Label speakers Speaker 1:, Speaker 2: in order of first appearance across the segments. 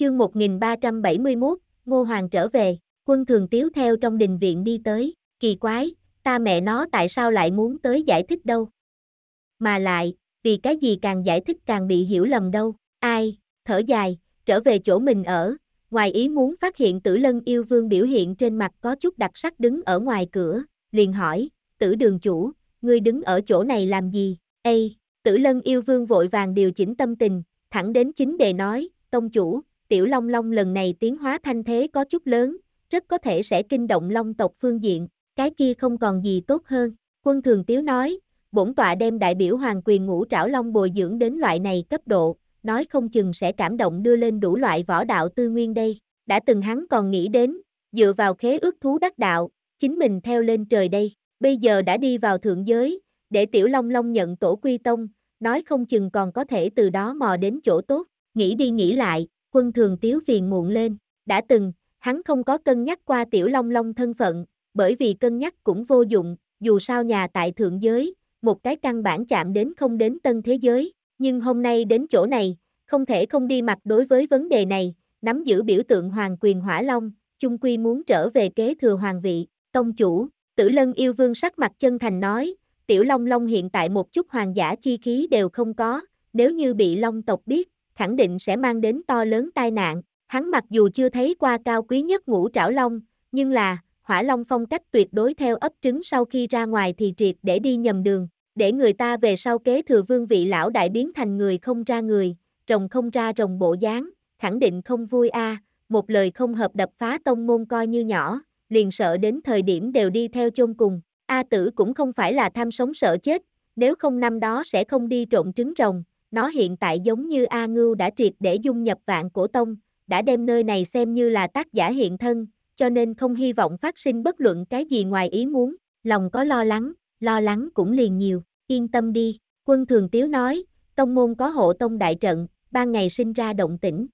Speaker 1: Chương 1371, Ngô Hoàng trở về, quân thường tiếu theo trong đình viện đi tới, kỳ quái, ta mẹ nó tại sao lại muốn tới giải thích đâu. Mà lại, vì cái gì càng giải thích càng bị hiểu lầm đâu, ai, thở dài, trở về chỗ mình ở, ngoài ý muốn phát hiện tử lân yêu vương biểu hiện trên mặt có chút đặc sắc đứng ở ngoài cửa, liền hỏi, tử đường chủ, ngươi đứng ở chỗ này làm gì, Ê, tử lân yêu vương vội vàng điều chỉnh tâm tình, thẳng đến chính đề nói, tông chủ, tiểu long long lần này tiến hóa thanh thế có chút lớn, rất có thể sẽ kinh động long tộc phương diện, cái kia không còn gì tốt hơn. Quân thường tiếu nói, bổn tọa đem đại biểu hoàng quyền ngũ trảo long bồi dưỡng đến loại này cấp độ, nói không chừng sẽ cảm động đưa lên đủ loại võ đạo tư nguyên đây. Đã từng hắn còn nghĩ đến, dựa vào khế ước thú đắc đạo, chính mình theo lên trời đây, bây giờ đã đi vào thượng giới, để tiểu long long nhận tổ quy tông, nói không chừng còn có thể từ đó mò đến chỗ tốt, nghĩ đi nghĩ lại, quân thường tiếu phiền muộn lên, đã từng, hắn không có cân nhắc qua tiểu long long thân phận, bởi vì cân nhắc cũng vô dụng, dù sao nhà tại thượng giới, một cái căn bản chạm đến không đến tân thế giới, nhưng hôm nay đến chỗ này, không thể không đi mặt đối với vấn đề này, nắm giữ biểu tượng hoàng quyền hỏa long, chung quy muốn trở về kế thừa hoàng vị, tông chủ, tử lân yêu vương sắc mặt chân thành nói, tiểu long long hiện tại một chút hoàng giả chi khí đều không có, nếu như bị long tộc biết, khẳng định sẽ mang đến to lớn tai nạn. Hắn mặc dù chưa thấy qua cao quý nhất ngũ trảo long, nhưng là, hỏa long phong cách tuyệt đối theo ấp trứng sau khi ra ngoài thì triệt để đi nhầm đường, để người ta về sau kế thừa vương vị lão đại biến thành người không ra người, rồng không ra rồng bộ dáng, khẳng định không vui a à, một lời không hợp đập phá tông môn coi như nhỏ, liền sợ đến thời điểm đều đi theo chôn cùng, A tử cũng không phải là tham sống sợ chết, nếu không năm đó sẽ không đi trộn trứng rồng, nó hiện tại giống như A Ngưu đã triệt để dung nhập vạn cổ tông, đã đem nơi này xem như là tác giả hiện thân, cho nên không hy vọng phát sinh bất luận cái gì ngoài ý muốn, lòng có lo lắng, lo lắng cũng liền nhiều, yên tâm đi, quân thường tiếu nói, tông môn có hộ tông đại trận, ban ngày sinh ra động tĩnh.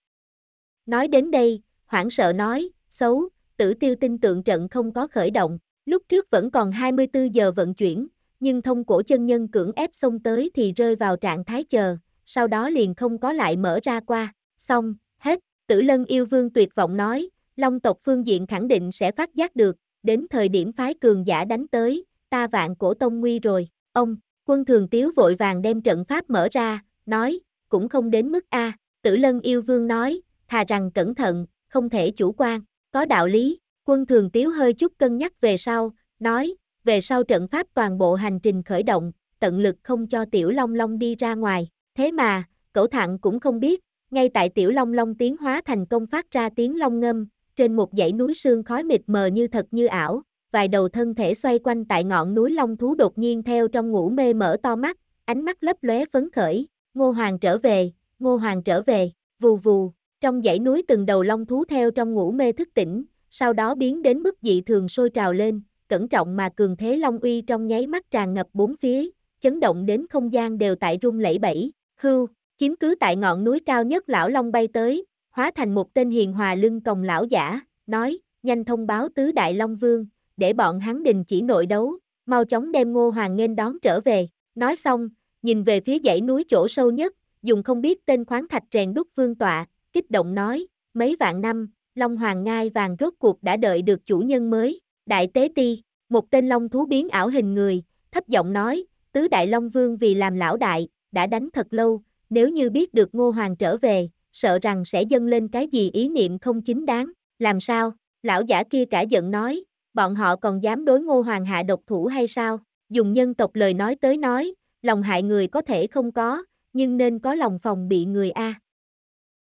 Speaker 1: Nói đến đây, hoảng sợ nói, xấu, tử tiêu tinh tượng trận không có khởi động, lúc trước vẫn còn 24 giờ vận chuyển, nhưng thông cổ chân nhân cưỡng ép xông tới thì rơi vào trạng thái chờ, sau đó liền không có lại mở ra qua, xong, hết, tử lân yêu vương tuyệt vọng nói, long tộc phương diện khẳng định sẽ phát giác được, đến thời điểm phái cường giả đánh tới, ta vạn cổ tông nguy rồi, ông, quân thường tiếu vội vàng đem trận pháp mở ra, nói, cũng không đến mức A, tử lân yêu vương nói, thà rằng cẩn thận, không thể chủ quan, có đạo lý, quân thường tiếu hơi chút cân nhắc về sau, nói, về sau trận pháp toàn bộ hành trình khởi động, tận lực không cho Tiểu Long Long đi ra ngoài. Thế mà, cẩu thẳng cũng không biết, ngay tại Tiểu Long Long tiến hóa thành công phát ra tiếng long ngâm, trên một dãy núi sương khói mịt mờ như thật như ảo, vài đầu thân thể xoay quanh tại ngọn núi long thú đột nhiên theo trong ngủ mê mở to mắt, ánh mắt lấp lóe phấn khởi, Ngô Hoàng trở về, Ngô Hoàng trở về, vù vù, trong dãy núi từng đầu long thú theo trong ngủ mê thức tỉnh, sau đó biến đến mức dị thường sôi trào lên, cẩn trọng mà cường thế long uy trong nháy mắt tràn ngập bốn phía, chấn động đến không gian đều tại rung lẩy bẩy. hưu, chiếm cứ tại ngọn núi cao nhất lão long bay tới, hóa thành một tên hiền hòa lưng còng lão giả, nói, nhanh thông báo tứ đại long vương, để bọn hắn đình chỉ nội đấu, mau chóng đem ngô hoàng nên đón trở về, nói xong, nhìn về phía dãy núi chỗ sâu nhất, dùng không biết tên khoáng thạch rèn đúc vương tọa, kích động nói, mấy vạn năm, Long Hoàng ngai vàng rốt cuộc đã đợi được chủ nhân mới, Đại tế ti, một tên long thú biến ảo hình người, thấp giọng nói, tứ đại long vương vì làm lão đại, đã đánh thật lâu, nếu như biết được ngô hoàng trở về, sợ rằng sẽ dâng lên cái gì ý niệm không chính đáng, làm sao, lão giả kia cả giận nói, bọn họ còn dám đối ngô hoàng hạ độc thủ hay sao, dùng nhân tộc lời nói tới nói, lòng hại người có thể không có, nhưng nên có lòng phòng bị người A.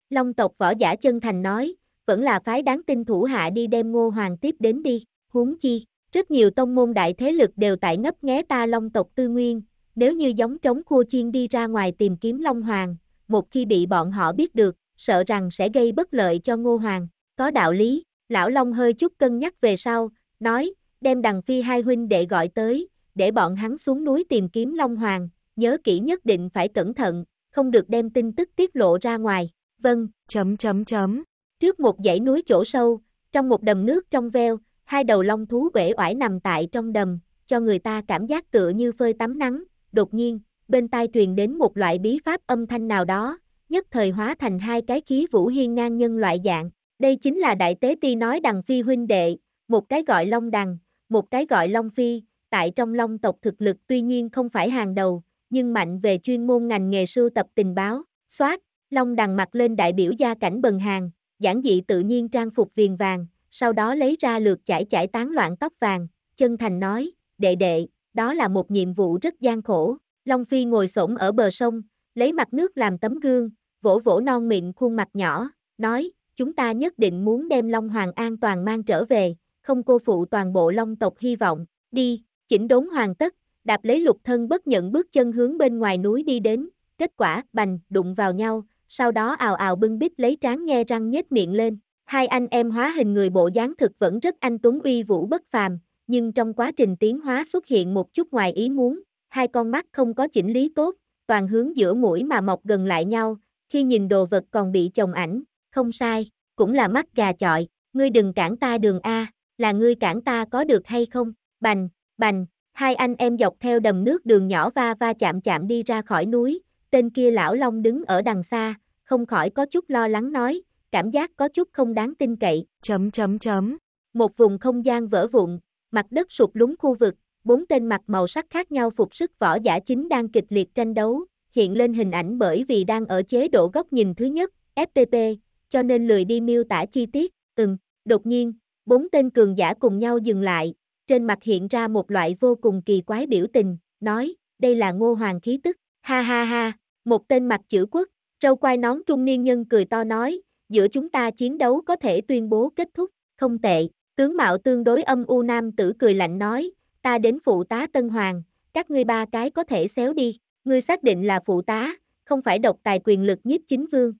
Speaker 1: Long tộc võ giả chân thành nói, vẫn là phái đáng tin thủ hạ đi đem ngô hoàng tiếp đến đi huống chi, rất nhiều tông môn đại thế lực đều tại ngấp nghé ta long tộc tư nguyên, nếu như giống trống khua chiên đi ra ngoài tìm kiếm Long Hoàng, một khi bị bọn họ biết được, sợ rằng sẽ gây bất lợi cho Ngô Hoàng, có đạo lý, lão Long hơi chút cân nhắc về sau, nói, đem đằng phi hai huynh đệ gọi tới, để bọn hắn xuống núi tìm kiếm Long Hoàng, nhớ kỹ nhất định phải cẩn thận, không được đem tin tức tiết lộ ra ngoài, vâng, chấm chấm chấm. Trước một dãy núi chỗ sâu, trong một đầm nước trong veo, Hai đầu long thú bể oải nằm tại trong đầm, cho người ta cảm giác tựa như phơi tắm nắng. Đột nhiên, bên tai truyền đến một loại bí pháp âm thanh nào đó, nhất thời hóa thành hai cái khí vũ hiên ngang nhân loại dạng. Đây chính là đại tế ti nói đằng phi huynh đệ, một cái gọi long đằng, một cái gọi long phi, tại trong long tộc thực lực tuy nhiên không phải hàng đầu, nhưng mạnh về chuyên môn ngành nghề sưu tập tình báo, soát, long đằng mặc lên đại biểu gia cảnh bần hàng, giản dị tự nhiên trang phục viền vàng, sau đó lấy ra lượt chải chải tán loạn tóc vàng, chân thành nói, đệ đệ, đó là một nhiệm vụ rất gian khổ. Long Phi ngồi xổm ở bờ sông, lấy mặt nước làm tấm gương, vỗ vỗ non miệng khuôn mặt nhỏ, nói, chúng ta nhất định muốn đem Long Hoàng an toàn mang trở về, không cô phụ toàn bộ Long tộc hy vọng, đi, chỉnh đốn hoàn tất, đạp lấy lục thân bất nhận bước chân hướng bên ngoài núi đi đến, kết quả, bành, đụng vào nhau, sau đó ào ào bưng bít lấy trán nghe răng nhếch miệng lên. Hai anh em hóa hình người bộ dáng thực vẫn rất anh tuấn uy vũ bất phàm, nhưng trong quá trình tiến hóa xuất hiện một chút ngoài ý muốn, hai con mắt không có chỉnh lý tốt, toàn hướng giữa mũi mà mọc gần lại nhau, khi nhìn đồ vật còn bị chồng ảnh, không sai, cũng là mắt gà chọi, ngươi đừng cản ta đường A, là ngươi cản ta có được hay không, bành, bành, hai anh em dọc theo đầm nước đường nhỏ va va chạm chạm đi ra khỏi núi, tên kia lão long đứng ở đằng xa, không khỏi có chút lo lắng nói, cảm giác có chút không đáng tin cậy. Chấm chấm chấm. Một vùng không gian vỡ vụn, mặt đất sụp lún khu vực, bốn tên mặt màu sắc khác nhau phục sức võ giả chính đang kịch liệt tranh đấu, hiện lên hình ảnh bởi vì đang ở chế độ góc nhìn thứ nhất, FPP, cho nên lười đi miêu tả chi tiết. Ừm, đột nhiên, bốn tên cường giả cùng nhau dừng lại, trên mặt hiện ra một loại vô cùng kỳ quái biểu tình, nói, đây là ngô hoàng khí tức, ha ha ha, một tên mặt chữ quốc, trâu quai nón trung niên nhân cười to nói, giữa chúng ta chiến đấu có thể tuyên bố kết thúc, không tệ, tướng mạo tương đối âm u nam tử cười lạnh nói, ta đến phụ tá Tân Hoàng, các ngươi ba cái có thể xéo đi, ngươi xác định là phụ tá, không phải độc tài quyền lực nhiếp chính vương.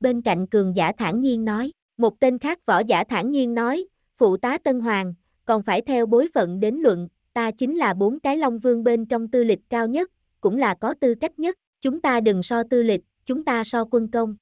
Speaker 1: Bên cạnh cường giả thản nhiên nói, một tên khác võ giả thản nhiên nói, phụ tá Tân Hoàng, còn phải theo bối phận đến luận, ta chính là bốn cái long vương bên trong tư lịch cao nhất, cũng là có tư cách nhất, chúng ta đừng so tư lịch, chúng ta so quân công.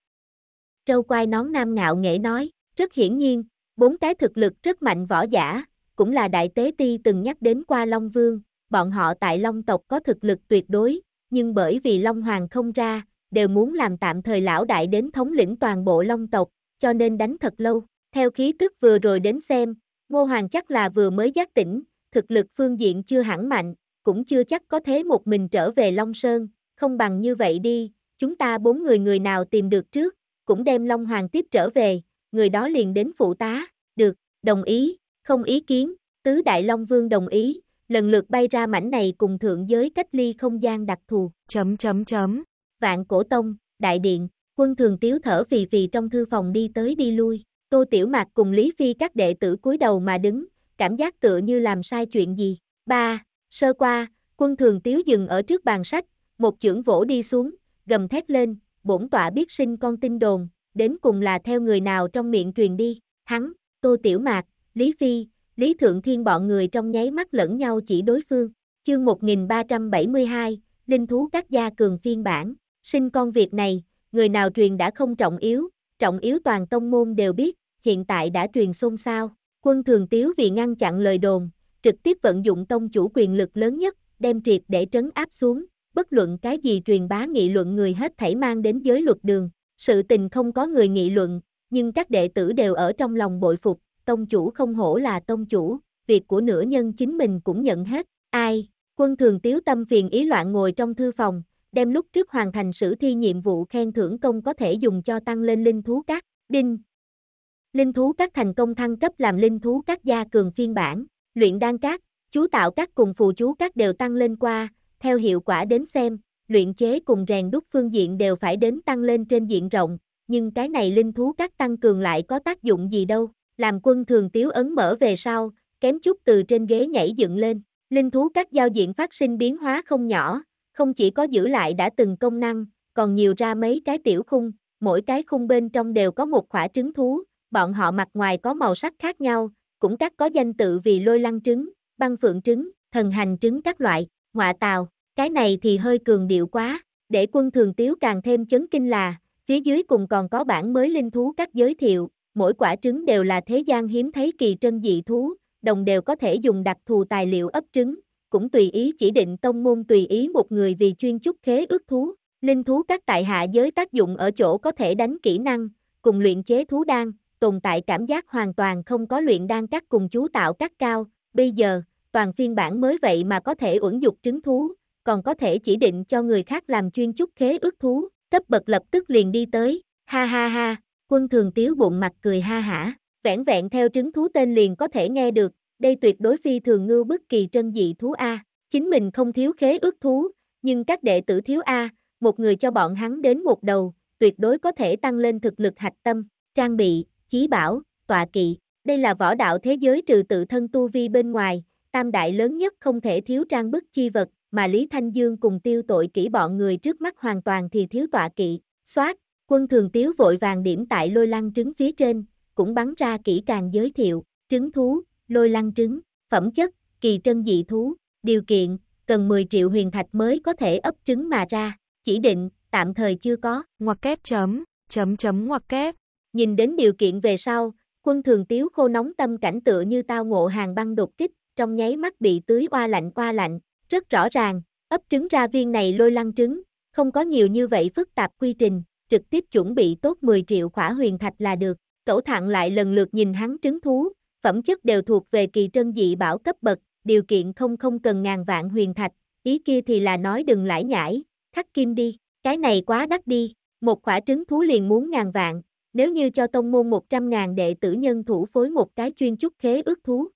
Speaker 1: Râu quai nón nam ngạo nghễ nói, rất hiển nhiên, bốn cái thực lực rất mạnh võ giả, cũng là đại tế ti từng nhắc đến qua Long Vương, bọn họ tại Long tộc có thực lực tuyệt đối, nhưng bởi vì Long Hoàng không ra, đều muốn làm tạm thời lão đại đến thống lĩnh toàn bộ Long tộc, cho nên đánh thật lâu. Theo khí tức vừa rồi đến xem, Ngô Hoàng chắc là vừa mới giác tỉnh, thực lực phương diện chưa hẳn mạnh, cũng chưa chắc có thế một mình trở về Long Sơn, không bằng như vậy đi, chúng ta bốn người người nào tìm được trước, cũng đem Long Hoàng tiếp trở về, người đó liền đến phụ tá, được, đồng ý, không ý kiến, tứ đại Long Vương đồng ý, lần lượt bay ra mảnh này cùng thượng giới cách ly không gian đặc thù, chấm chấm chấm, vạn cổ tông, đại điện, quân thường tiếu thở phì phì trong thư phòng đi tới đi lui, tô tiểu mạc cùng Lý Phi các đệ tử cúi đầu mà đứng, cảm giác tựa như làm sai chuyện gì, ba, sơ qua, quân thường tiếu dừng ở trước bàn sách, một chưởng vỗ đi xuống, gầm thét lên, bổn tọa biết sinh con tin đồn, đến cùng là theo người nào trong miệng truyền đi, hắn, Tô Tiểu Mạc, Lý Phi, Lý Thượng Thiên bọn người trong nháy mắt lẫn nhau chỉ đối phương, chương 1372, Linh thú các gia cường phiên bản, sinh con việc này, người nào truyền đã không trọng yếu, trọng yếu toàn tông môn đều biết, hiện tại đã truyền xôn xao, quân thường tiếu vì ngăn chặn lời đồn, trực tiếp vận dụng tông chủ quyền lực lớn nhất, đem triệt để trấn áp xuống, bất luận cái gì truyền bá nghị luận người hết thảy mang đến giới luật đường, sự tình không có người nghị luận, nhưng các đệ tử đều ở trong lòng bội phục, tông chủ không hổ là tông chủ, việc của nửa nhân chính mình cũng nhận hết, ai, quân thường tiếu tâm phiền ý loạn ngồi trong thư phòng, đem lúc trước hoàn thành sử thi nhiệm vụ khen thưởng công có thể dùng cho tăng lên linh thú các, đinh. Linh thú các thành công thăng cấp làm linh thú các gia cường phiên bản, luyện đan các, chú tạo các cùng phù chú các đều tăng lên qua, theo hiệu quả đến xem, luyện chế cùng rèn đúc phương diện đều phải đến tăng lên trên diện rộng, nhưng cái này linh thú các tăng cường lại có tác dụng gì đâu. Làm quân thường tiếu ấn mở về sau, kém chút từ trên ghế nhảy dựng lên. Linh thú các giao diện phát sinh biến hóa không nhỏ, không chỉ có giữ lại đã từng công năng, còn nhiều ra mấy cái tiểu khung, mỗi cái khung bên trong đều có một khỏa trứng thú, bọn họ mặt ngoài có màu sắc khác nhau, cũng các có danh tự vì lôi lăng trứng, băng phượng trứng, thần hành trứng các loại ngọa tàu, cái này thì hơi cường điệu quá, để quân thường tiếu càng thêm chấn kinh là, phía dưới cùng còn có bản mới linh thú các giới thiệu, mỗi quả trứng đều là thế gian hiếm thấy kỳ trân dị thú, đồng đều có thể dùng đặc thù tài liệu ấp trứng, cũng tùy ý chỉ định tông môn tùy ý một người vì chuyên chúc khế ước thú, linh thú các tại hạ giới tác dụng ở chỗ có thể đánh kỹ năng, cùng luyện chế thú đan, tồn tại cảm giác hoàn toàn không có luyện đan các cùng chú tạo các cao, bây giờ, toàn phiên bản mới vậy mà có thể uẩn dục trứng thú, còn có thể chỉ định cho người khác làm chuyên chúc khế ước thú, cấp bậc lập tức liền đi tới, ha ha ha, quân thường tiếu bụng mặt cười ha hả, vẻn vẹn theo trứng thú tên liền có thể nghe được, đây tuyệt đối phi thường ngưu bất kỳ trân dị thú A, chính mình không thiếu khế ước thú, nhưng các đệ tử thiếu A, một người cho bọn hắn đến một đầu, tuyệt đối có thể tăng lên thực lực hạch tâm, trang bị, chí bảo, tọa kỵ. Đây là võ đạo thế giới trừ tự thân tu vi bên ngoài, tam đại lớn nhất không thể thiếu trang bức chi vật, mà Lý Thanh Dương cùng tiêu tội kỹ bọn người trước mắt hoàn toàn thì thiếu tọa kỵ, soát, quân thường tiếu vội vàng điểm tại lôi lăng trứng phía trên, cũng bắn ra kỹ càng giới thiệu, trứng thú, lôi lăng trứng, phẩm chất, kỳ trân dị thú, điều kiện, cần 10 triệu huyền thạch mới có thể ấp trứng mà ra, chỉ định, tạm thời chưa có, ngoặc kép chấm, chấm chấm ngoặc kép. Nhìn đến điều kiện về sau, quân thường tiếu khô nóng tâm cảnh tựa như tao ngộ hàng băng đột kích, trong nháy mắt bị tưới qua lạnh qua lạnh, rất rõ ràng, ấp trứng ra viên này lôi lăng trứng, không có nhiều như vậy phức tạp quy trình, trực tiếp chuẩn bị tốt 10 triệu khỏa huyền thạch là được. Cẩu thạng lại lần lượt nhìn hắn trứng thú, phẩm chất đều thuộc về kỳ trân dị bảo cấp bậc, điều kiện không không cần ngàn vạn huyền thạch, ý kia thì là nói đừng lãi nhãi, khắc kim đi, cái này quá đắt đi, một khỏa trứng thú liền muốn ngàn vạn, nếu như cho tông môn 100 ngàn đệ tử nhân thủ phối một cái chuyên trúc khế ước thú,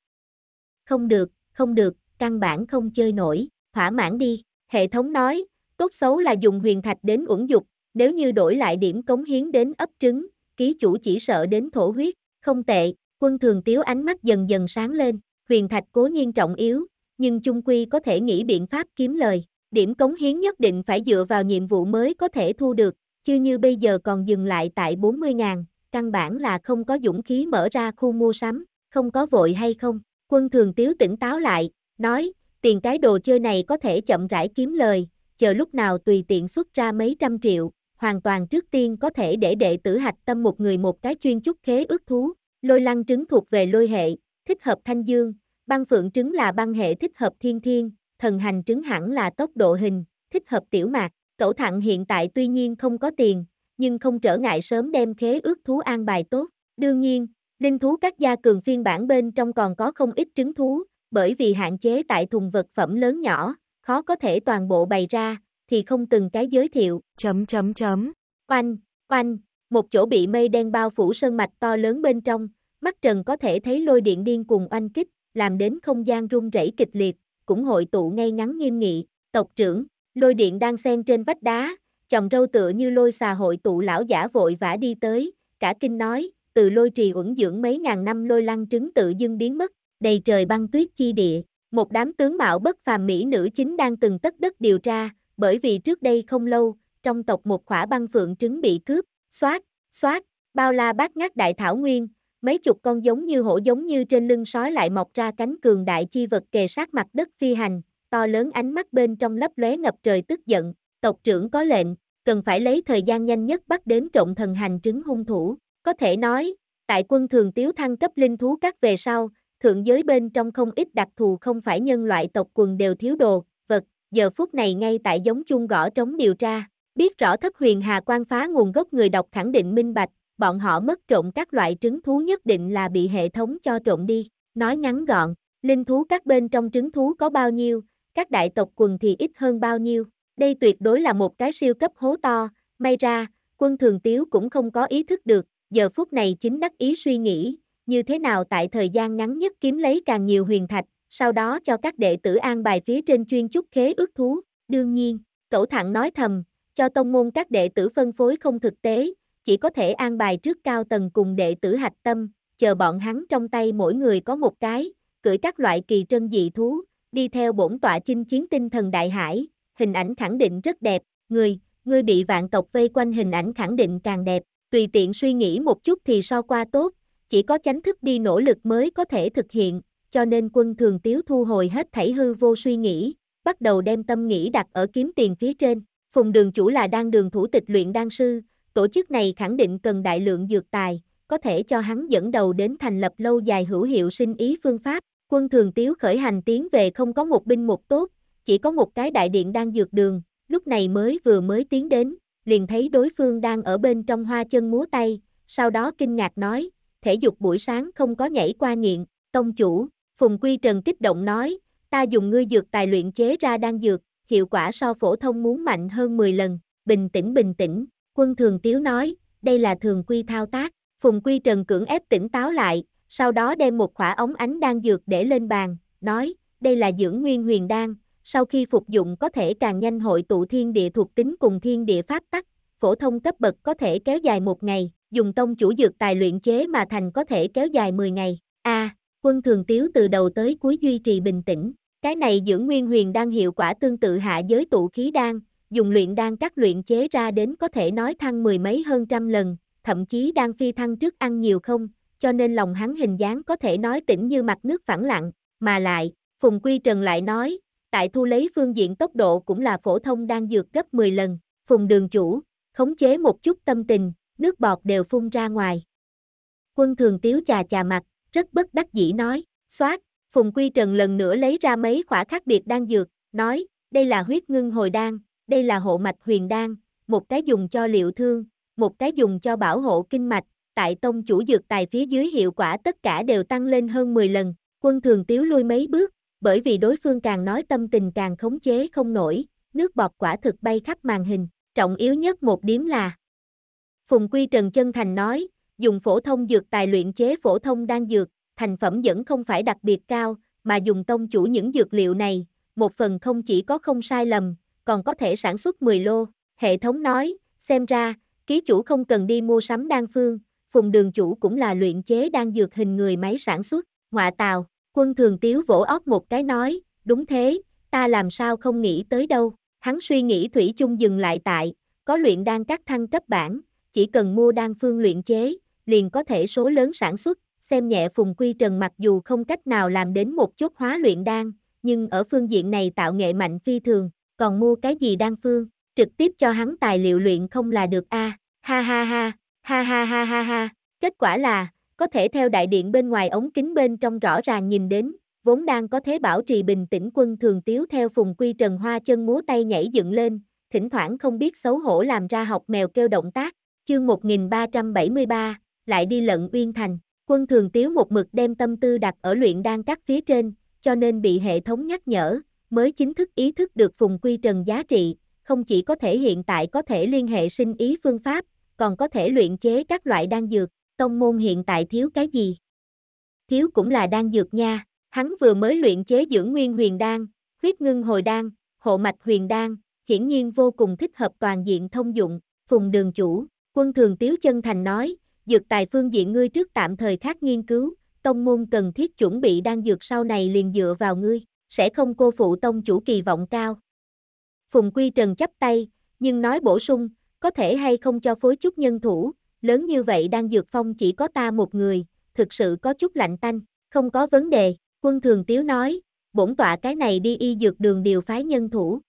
Speaker 1: không được, không được, căn bản không chơi nổi, thỏa mãn đi. Hệ thống nói, tốt xấu là dùng huyền thạch đến uẩn dục, nếu như đổi lại điểm cống hiến đến ấp trứng, ký chủ chỉ sợ đến thổ huyết, không tệ, quân thường tiếu ánh mắt dần dần sáng lên, huyền thạch cố nhiên trọng yếu, nhưng chung quy có thể nghĩ biện pháp kiếm lời, điểm cống hiến nhất định phải dựa vào nhiệm vụ mới có thể thu được, chứ như bây giờ còn dừng lại tại 40.000, căn bản là không có dũng khí mở ra khu mua sắm, không có vội hay không, Quân thường tiếu tỉnh táo lại, nói, tiền cái đồ chơi này có thể chậm rãi kiếm lời, chờ lúc nào tùy tiện xuất ra mấy trăm triệu, hoàn toàn trước tiên có thể để đệ tử hạch tâm một người một cái chuyên chúc khế ước thú, lôi lăng trứng thuộc về lôi hệ, thích hợp thanh dương, băng phượng trứng là băng hệ thích hợp thiên thiên, thần hành trứng hẳn là tốc độ hình, thích hợp tiểu mạc, cẩu thẳng hiện tại tuy nhiên không có tiền, nhưng không trở ngại sớm đem khế ước thú an bài tốt, đương nhiên, Linh thú các gia cường phiên bản bên trong còn có không ít trứng thú, bởi vì hạn chế tại thùng vật phẩm lớn nhỏ, khó có thể toàn bộ bày ra, thì không từng cái giới thiệu. Chấm chấm chấm. Oanh, oanh, một chỗ bị mây đen bao phủ sơn mạch to lớn bên trong, mắt trần có thể thấy lôi điện điên cùng oanh kích, làm đến không gian rung rẩy kịch liệt, cũng hội tụ ngay ngắn nghiêm nghị, tộc trưởng, lôi điện đang xen trên vách đá, chồng râu tựa như lôi xà hội tụ lão giả vội vã đi tới, cả kinh nói, từ lôi trì uẩn dưỡng mấy ngàn năm lôi lăng trứng tự dưng biến mất, đầy trời băng tuyết chi địa, một đám tướng mạo bất phàm mỹ nữ chính đang từng tất đất điều tra, bởi vì trước đây không lâu, trong tộc một khỏa băng phượng trứng bị cướp, xoát, xoát, bao la bát ngát đại thảo nguyên, mấy chục con giống như hổ giống như trên lưng sói lại mọc ra cánh cường đại chi vật kề sát mặt đất phi hành, to lớn ánh mắt bên trong lấp lóe ngập trời tức giận, tộc trưởng có lệnh, cần phải lấy thời gian nhanh nhất bắt đến trộn thần hành trứng hung thủ. Có thể nói, tại quân thường tiếu thăng cấp linh thú các về sau, thượng giới bên trong không ít đặc thù không phải nhân loại tộc quần đều thiếu đồ, vật, giờ phút này ngay tại giống chung gõ trống điều tra, biết rõ thất huyền hà quan phá nguồn gốc người đọc khẳng định minh bạch, bọn họ mất trộm các loại trứng thú nhất định là bị hệ thống cho trộm đi, nói ngắn gọn, linh thú các bên trong trứng thú có bao nhiêu, các đại tộc quần thì ít hơn bao nhiêu, đây tuyệt đối là một cái siêu cấp hố to, may ra, quân thường tiếu cũng không có ý thức được, giờ phút này chính đắc ý suy nghĩ, như thế nào tại thời gian ngắn nhất kiếm lấy càng nhiều huyền thạch, sau đó cho các đệ tử an bài phía trên chuyên chúc khế ước thú. Đương nhiên, cậu thẳng nói thầm, cho tông môn các đệ tử phân phối không thực tế, chỉ có thể an bài trước cao tầng cùng đệ tử hạch tâm, chờ bọn hắn trong tay mỗi người có một cái, cưỡi các loại kỳ trân dị thú, đi theo bổn tọa chinh chiến tinh thần đại hải, hình ảnh khẳng định rất đẹp, người, người bị vạn tộc vây quanh hình ảnh khẳng định càng đẹp, tùy tiện suy nghĩ một chút thì so qua tốt, chỉ có chánh thức đi nỗ lực mới có thể thực hiện, cho nên quân thường tiếu thu hồi hết thảy hư vô suy nghĩ, bắt đầu đem tâm nghĩ đặt ở kiếm tiền phía trên. Phùng đường chủ là đang đường thủ tịch luyện đan sư, tổ chức này khẳng định cần đại lượng dược tài, có thể cho hắn dẫn đầu đến thành lập lâu dài hữu hiệu sinh ý phương pháp. Quân thường tiếu khởi hành tiến về không có một binh một tốt, chỉ có một cái đại điện đang dược đường, lúc này mới vừa mới tiến đến, liền thấy đối phương đang ở bên trong hoa chân múa tay, sau đó kinh ngạc nói, thể dục buổi sáng không có nhảy qua nghiện, tông chủ, Phùng Quy Trần kích động nói, ta dùng ngươi dược tài luyện chế ra đan dược, hiệu quả so phổ thông muốn mạnh hơn 10 lần, bình tĩnh bình tĩnh, quân thường tiếu nói, đây là thường quy thao tác, Phùng Quy Trần cưỡng ép tỉnh táo lại, sau đó đem một khỏa ống ánh đan dược để lên bàn, nói, đây là dưỡng nguyên huyền đan, sau khi phục dụng có thể càng nhanh hội tụ thiên địa thuộc tính cùng thiên địa pháp tắc, phổ thông cấp bậc có thể kéo dài một ngày, dùng tông chủ dược tài luyện chế mà thành có thể kéo dài 10 ngày. A, à, quân thường tiếu từ đầu tới cuối duy trì bình tĩnh, cái này dưỡng nguyên huyền đang hiệu quả tương tự hạ giới tụ khí đan, dùng luyện đan các luyện chế ra đến có thể nói thăng mười mấy hơn trăm lần, thậm chí đang phi thăng trước ăn nhiều không, cho nên lòng hắn hình dáng có thể nói tĩnh như mặt nước phẳng lặng, mà lại, Phùng Quy Trần lại nói, Tại thu lấy phương diện tốc độ cũng là phổ thông đang dược gấp 10 lần, phùng đường chủ, khống chế một chút tâm tình, nước bọt đều phun ra ngoài. Quân thường tiếu chà chà mặt, rất bất đắc dĩ nói, xoát, phùng quy trần lần nữa lấy ra mấy khỏa khác biệt đang dược, nói, đây là huyết ngưng hồi đan, đây là hộ mạch huyền đan, một cái dùng cho liệu thương, một cái dùng cho bảo hộ kinh mạch, tại tông chủ dược tài phía dưới hiệu quả tất cả đều tăng lên hơn 10 lần, quân thường tiếu lui mấy bước, bởi vì đối phương càng nói tâm tình càng khống chế không nổi, nước bọt quả thực bay khắp màn hình, trọng yếu nhất một điểm là Phùng Quy Trần Chân Thành nói, dùng phổ thông dược tài luyện chế phổ thông đan dược, thành phẩm vẫn không phải đặc biệt cao, mà dùng tông chủ những dược liệu này, một phần không chỉ có không sai lầm, còn có thể sản xuất 10 lô. Hệ thống nói, xem ra, ký chủ không cần đi mua sắm đan phương, phùng đường chủ cũng là luyện chế đan dược hình người máy sản xuất, họa tào. Quân thường tiếu vỗ óc một cái nói, đúng thế, ta làm sao không nghĩ tới đâu. Hắn suy nghĩ Thủy chung dừng lại tại, có luyện đan các thăng cấp bản, chỉ cần mua đan phương luyện chế, liền có thể số lớn sản xuất, xem nhẹ Phùng Quy Trần mặc dù không cách nào làm đến một chút hóa luyện đan, nhưng ở phương diện này tạo nghệ mạnh phi thường, còn mua cái gì đan phương, trực tiếp cho hắn tài liệu luyện không là được a. Ha ha ha, ha ha ha ha ha. Kết quả là, có thể theo đại điện bên ngoài ống kính bên trong rõ ràng nhìn đến, vốn đang có thế bảo trì bình tĩnh quân thường tiếu theo phùng quy trần hoa chân múa tay nhảy dựng lên, thỉnh thoảng không biết xấu hổ làm ra học mèo kêu động tác, chương 1373, lại đi lận uyên thành, quân thường tiếu một mực đem tâm tư đặt ở luyện đan các phía trên, cho nên bị hệ thống nhắc nhở, mới chính thức ý thức được phùng quy trần giá trị, không chỉ có thể hiện tại có thể liên hệ sinh ý phương pháp, còn có thể luyện chế các loại đan dược, tông môn hiện tại thiếu cái gì? Thiếu cũng là đan dược nha, hắn vừa mới luyện chế dưỡng nguyên huyền đan, huyết ngưng hồi đan, hộ mạch huyền đan, hiển nhiên vô cùng thích hợp toàn diện thông dụng, phùng đường chủ, quân thường tiếu chân thành nói, dược tài phương diện ngươi trước tạm thời khác nghiên cứu, tông môn cần thiết chuẩn bị đan dược sau này liền dựa vào ngươi, sẽ không cô phụ tông chủ kỳ vọng cao. Phùng Quy Trần chấp tay, nhưng nói bổ sung, có thể hay không cho phối chút nhân thủ, lớn như vậy đang dược phong chỉ có ta một người, thực sự có chút lạnh tanh, không có vấn đề, quân thường tiếu nói, bổn tọa cái này đi y dược đường điều phái nhân thủ.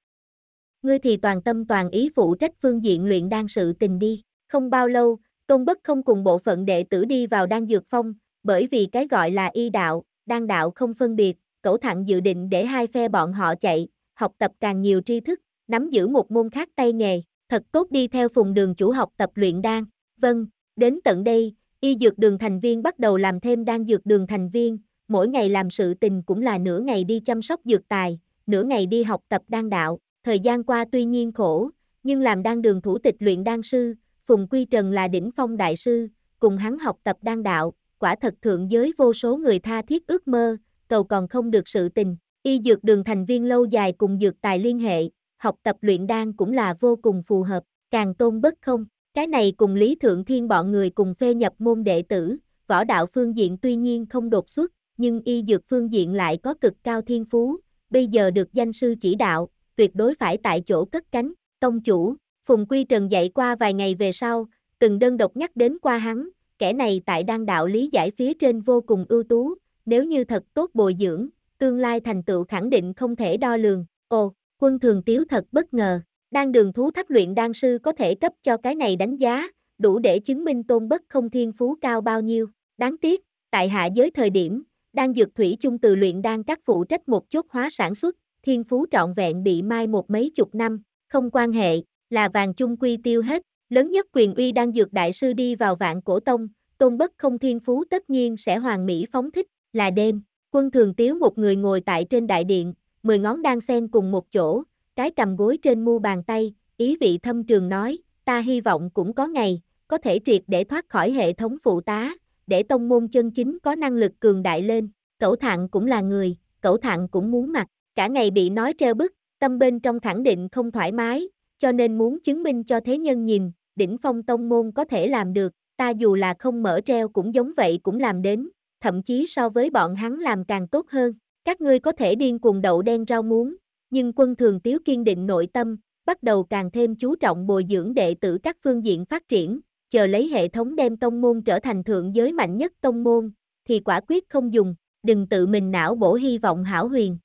Speaker 1: Ngươi thì toàn tâm toàn ý phụ trách phương diện luyện đan sự tình đi, không bao lâu, công bất không cùng bộ phận đệ tử đi vào đan dược phong, bởi vì cái gọi là y đạo, đan đạo không phân biệt, cẩu thẳng dự định để hai phe bọn họ chạy, học tập càng nhiều tri thức, nắm giữ một môn khác tay nghề, thật tốt đi theo phùng đường chủ học tập luyện đan. Vâng, đến tận đây, y dược đường thành viên bắt đầu làm thêm đan dược đường thành viên, mỗi ngày làm sự tình cũng là nửa ngày đi chăm sóc dược tài, nửa ngày đi học tập đan đạo, thời gian qua tuy nhiên khổ, nhưng làm đan đường thủ tịch luyện đan sư, Phùng Quy Trần là đỉnh phong đại sư, cùng hắn học tập đan đạo, quả thật thượng giới vô số người tha thiết ước mơ, cầu còn không được sự tình, y dược đường thành viên lâu dài cùng dược tài liên hệ, học tập luyện đan cũng là vô cùng phù hợp, càng tôn bất không. Cái này cùng Lý Thượng Thiên bọn người cùng phê nhập môn đệ tử, võ đạo phương diện tuy nhiên không đột xuất, nhưng y dược phương diện lại có cực cao thiên phú, bây giờ được danh sư chỉ đạo, tuyệt đối phải tại chỗ cất cánh, tông chủ, Phùng Quy Trần dạy qua vài ngày về sau, từng đơn độc nhắc đến qua hắn, kẻ này tại đan đạo lý giải phía trên vô cùng ưu tú, nếu như thật tốt bồi dưỡng, tương lai thành tựu khẳng định không thể đo lường, ồ, quân thường tiếu thật bất ngờ. Đan đường thú thắt luyện đan sư có thể cấp cho cái này đánh giá, đủ để chứng minh tôn bất không thiên phú cao bao nhiêu. Đáng tiếc, tại hạ giới thời điểm, đan dược thủy chung từ luyện đan các phụ trách một chốt hóa sản xuất, thiên phú trọn vẹn bị mai một mấy chục năm, không quan hệ, là vàng chung quy tiêu hết. Lớn nhất quyền uy đan dược đại sư đi vào vạn cổ tông, tôn bất không thiên phú tất nhiên sẽ hoàn mỹ phóng thích, là đêm, quân thường tiếu một người ngồi tại trên đại điện, mười ngón đan sen cùng một chỗ, cái cầm gối trên mu bàn tay, ý vị thâm trường nói, ta hy vọng cũng có ngày, có thể triệt để thoát khỏi hệ thống phụ tá, để tông môn chân chính có năng lực cường đại lên, cẩu thạng cũng là người, cẩu thạng cũng muốn mặc, cả ngày bị nói treo bức, tâm bên trong khẳng định không thoải mái, cho nên muốn chứng minh cho thế nhân nhìn, đỉnh phong tông môn có thể làm được, ta dù là không mở treo cũng giống vậy cũng làm đến, thậm chí so với bọn hắn làm càng tốt hơn, các ngươi có thể điên cuồng đậu đen rau muống, nhưng quân thường tiếu kiên định nội tâm, bắt đầu càng thêm chú trọng bồi dưỡng đệ tử các phương diện phát triển, chờ lấy hệ thống đem tông môn trở thành thượng giới mạnh nhất tông môn, thì quả quyết không dùng, đừng tự mình não bổ hy vọng hảo huyền.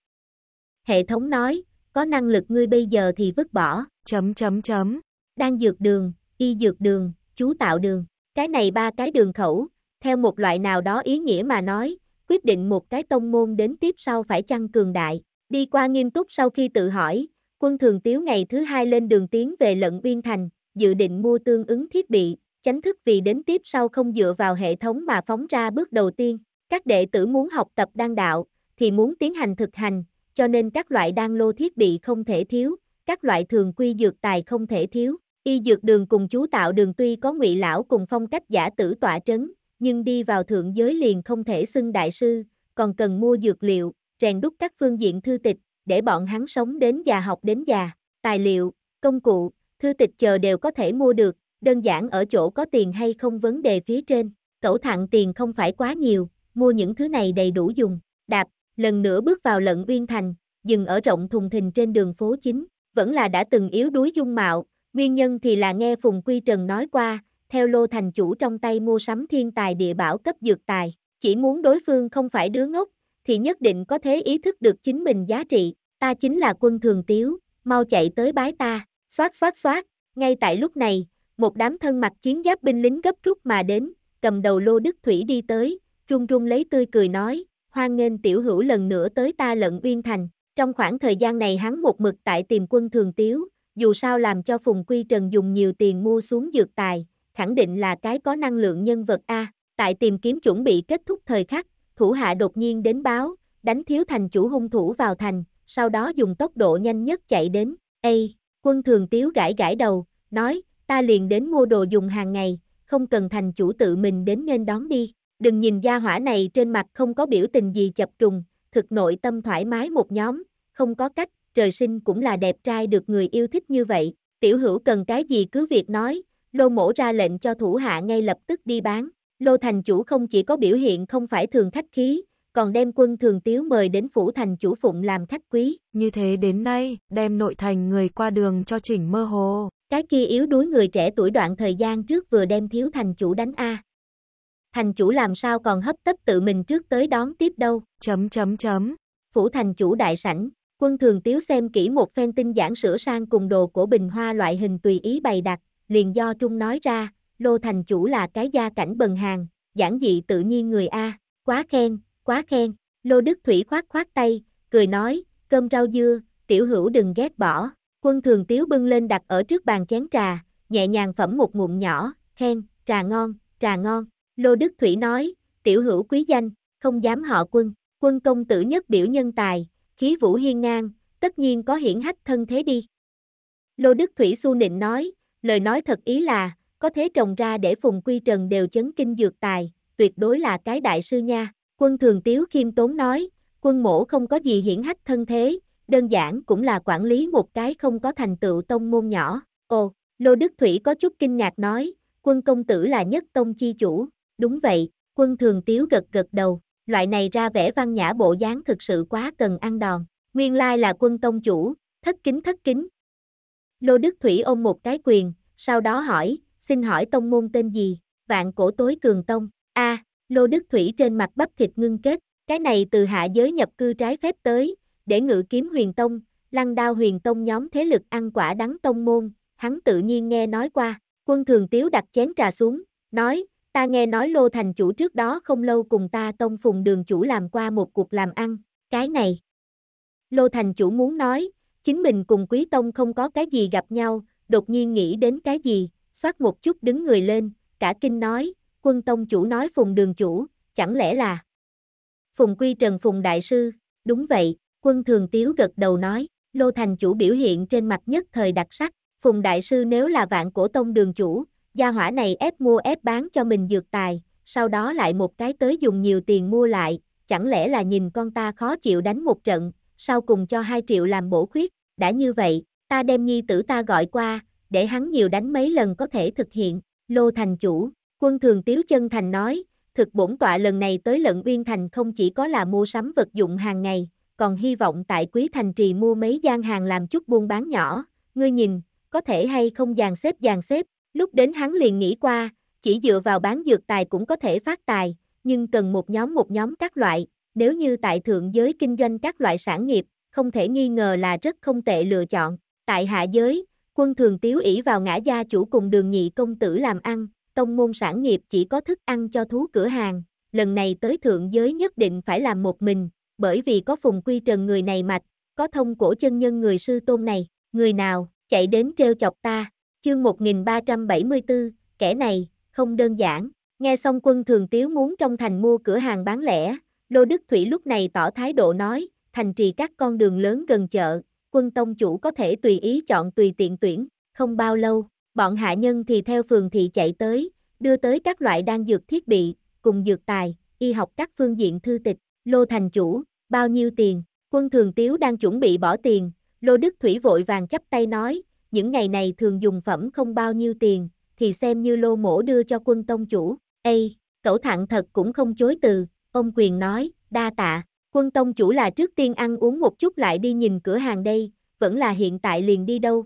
Speaker 1: Hệ thống nói, có năng lực ngươi bây giờ thì vứt bỏ, chấm chấm chấm, đang dược đường, y dược đường, chú tạo đường, cái này ba cái đường khẩu, theo một loại nào đó ý nghĩa mà nói, quyết định một cái tông môn đến tiếp sau phải chăng cường đại. Đi qua nghiêm túc sau khi tự hỏi, quân thường tiếu ngày thứ hai lên đường tiến về lận biên thành, dự định mua tương ứng thiết bị, chánh thức vì đến tiếp sau không dựa vào hệ thống mà phóng ra bước đầu tiên. Các đệ tử muốn học tập đan đạo, thì muốn tiến hành thực hành, cho nên các loại đan lô thiết bị không thể thiếu, các loại thường quy dược tài không thể thiếu. Y dược đường cùng chú tạo đường tuy có ngụy lão cùng phong cách giả tử tỏa trấn, nhưng đi vào thượng giới liền không thể xưng đại sư, còn cần mua dược liệu, rèn đúc các phương diện thư tịch, để bọn hắn sống đến già học đến già, tài liệu, công cụ, thư tịch chờ đều có thể mua được, đơn giản ở chỗ có tiền hay không vấn đề phía trên, cẩu thặng tiền không phải quá nhiều, mua những thứ này đầy đủ dùng, đạp, lần nữa bước vào lận uyên thành, dừng ở rộng thùng thình trên đường phố chính, vẫn là đã từng yếu đuối dung mạo, nguyên nhân thì là nghe Phùng Quy Trần nói qua, theo lô thành chủ trong tay mua sắm thiên tài địa bảo cấp dược tài, chỉ muốn đối phương không phải đứa ngốc, thì nhất định có thể ý thức được chính mình giá trị, ta chính là quân thường tiếu, mau chạy tới bái ta, xoát xoát xoát, ngay tại lúc này, một đám thân mặc chiến giáp binh lính gấp rút mà đến, cầm đầu lô đức thủy đi tới, trung trung lấy tươi cười nói, hoan nghênh tiểu hữu lần nữa tới ta lận uyên thành, trong khoảng thời gian này hắn một mực tại tìm quân thường tiếu, dù sao làm cho Phùng Quy Trần dùng nhiều tiền mua xuống dược tài, khẳng định là cái có năng lượng nhân vật A, tại tìm kiếm chuẩn bị kết thúc thời khắc, thủ hạ đột nhiên đến báo, đánh thiếu thành chủ hung thủ vào thành, sau đó dùng tốc độ nhanh nhất chạy đến. A quân thường tiếu gãi gãi đầu, nói, ta liền đến mua đồ dùng hàng ngày, không cần thành chủ tự mình đến nên đón đi. Đừng nhìn gia hỏa này trên mặt không có biểu tình gì chập trùng, thực nội tâm thoải mái một nhóm, không có cách, trời sinh cũng là đẹp trai được người yêu thích như vậy. Tiểu hữu cần cái gì cứ việc nói, lô mổ ra lệnh cho thủ hạ ngay lập tức đi bán. Lô thành chủ không chỉ có biểu hiện không phải thường khách khí, còn đem quân thường tiếu mời đến phủ thành chủ phụng làm khách quý. Như thế đến nay, đem nội thành người qua đường cho chỉnh mơ hồ. Cái kia yếu đuối người trẻ tuổi đoạn thời gian trước vừa đem thiếu thành chủ đánh A. Thành chủ làm sao còn hấp tấp tự mình trước tới đón tiếp đâu. Chấm chấm chấm. Phủ thành chủ đại sảnh, quân thường tiếu xem kỹ một phen tinh giảng sửa sang cùng đồ của bình hoa loại hình tùy ý bày đặt, liền do Trung nói ra, lô thành chủ là cái gia cảnh bần hàng, giản dị tự nhiên người A, quá khen, quá khen, lô đức thủy khoát khoát tay, cười nói, cơm rau dưa, tiểu hữu đừng ghét bỏ, quân thường tiếu bưng lên đặt ở trước bàn chén trà, nhẹ nhàng phẩm một ngụm nhỏ, khen, trà ngon, trà ngon, lô đức thủy nói, tiểu hữu quý danh, không dám họ quân, quân công tử nhất biểu nhân tài, khí vũ hiên ngang, tất nhiên có hiển hách thân thế đi. Lô Đức Thủy su Nịnh nói, lời nói thật ý là, có thế trồng ra để Phùng Quy Trần đều chấn kinh dược tài, tuyệt đối là cái đại sư nha. Quân Thường Tiếu khiêm tốn nói, quân mổ không có gì hiển hách thân thế, đơn giản cũng là quản lý một cái không có thành tựu tông môn nhỏ. Ồ, Lô Đức Thủy có chút kinh ngạc nói, quân công tử là nhất tông chi chủ, đúng vậy, quân Thường Tiếu gật gật đầu, loại này ra vẻ văn nhã bộ dáng thực sự quá cần ăn đòn, nguyên lai là quân tông chủ, thất kính thất kính. Lô Đức Thủy ôm một cái quyền, sau đó hỏi, xin hỏi tông môn tên gì, vạn cổ tối cường tông, a à, Lô Đức Thủy trên mặt bắp thịt ngưng kết, cái này từ hạ giới nhập cư trái phép tới, để ngự kiếm huyền tông, lăng đao huyền tông nhóm thế lực ăn quả đắng tông môn, hắn tự nhiên nghe nói qua, quân thường tiếu đặt chén trà xuống, nói, ta nghe nói Lô Thành chủ trước đó không lâu cùng ta tông phùng đường chủ làm qua một cuộc làm ăn, cái này. Lô Thành chủ muốn nói, chính mình cùng quý tông không có cái gì gặp nhau, đột nhiên nghĩ đến cái gì, soát một chút đứng người lên, cả kinh nói, quân tông chủ nói phùng đường chủ, chẳng lẽ là Phùng Quy Trần Phùng Đại Sư, đúng vậy, quân thường tiếu gật đầu nói, Lô Thành chủ biểu hiện trên mặt nhất thời đặc sắc, Phùng Đại Sư nếu là vạn cổ tông đường chủ, gia hỏa này ép mua ép bán cho mình dược tài, sau đó lại một cái tới dùng nhiều tiền mua lại, chẳng lẽ là nhìn con ta khó chịu đánh một trận, sau cùng cho 2 triệu làm bổ khuyết, đã như vậy, ta đem nhi tử ta gọi qua, để hắn nhiều đánh mấy lần có thể thực hiện, lô thành chủ, quân thường tiếu chân thành nói, thực bổn tọa lần này tới lận uyên thành không chỉ có là mua sắm vật dụng hàng ngày, còn hy vọng tại quý thành trì mua mấy gian hàng làm chút buôn bán nhỏ, ngươi nhìn, có thể hay không dàn xếp dàn xếp, lúc đến hắn liền nghĩ qua, chỉ dựa vào bán dược tài cũng có thể phát tài, nhưng cần một nhóm một nhóm các loại, nếu như tại thượng giới kinh doanh các loại sản nghiệp, không thể nghi ngờ là rất không tệ lựa chọn, tại hạ giới, Quân thường tiếu ỷ vào ngã gia chủ cùng đường nhị công tử làm ăn, tông môn sản nghiệp chỉ có thức ăn cho thú cửa hàng, lần này tới thượng giới nhất định phải làm một mình, bởi vì có phùng quy trần người này mạch, có thông cổ chân nhân người sư tôn này, người nào, chạy đến treo chọc ta, chương 1374, kẻ này, không đơn giản, nghe xong quân thường tiếu muốn trong thành mua cửa hàng bán lẻ, Lô Đức Thủy lúc này tỏ thái độ nói, thành trì các con đường lớn gần chợ, quân tông chủ có thể tùy ý chọn tùy tiện tuyển, không bao lâu, bọn hạ nhân thì theo phường thị chạy tới, đưa tới các loại đan dược thiết bị, cùng dược tài, y học các phương diện thư tịch, lô thành chủ, bao nhiêu tiền, quân thường tiếu đang chuẩn bị bỏ tiền, lô đức thủy vội vàng chắp tay nói, những ngày này thường dùng phẩm không bao nhiêu tiền, thì xem như lô mổ đưa cho quân tông chủ, Ê, cậu thẳng thật cũng không chối từ, ông quyền nói, đa tạ, Quân tông chủ là trước tiên ăn uống một chút lại đi nhìn cửa hàng đây, vẫn là hiện tại liền đi đâu.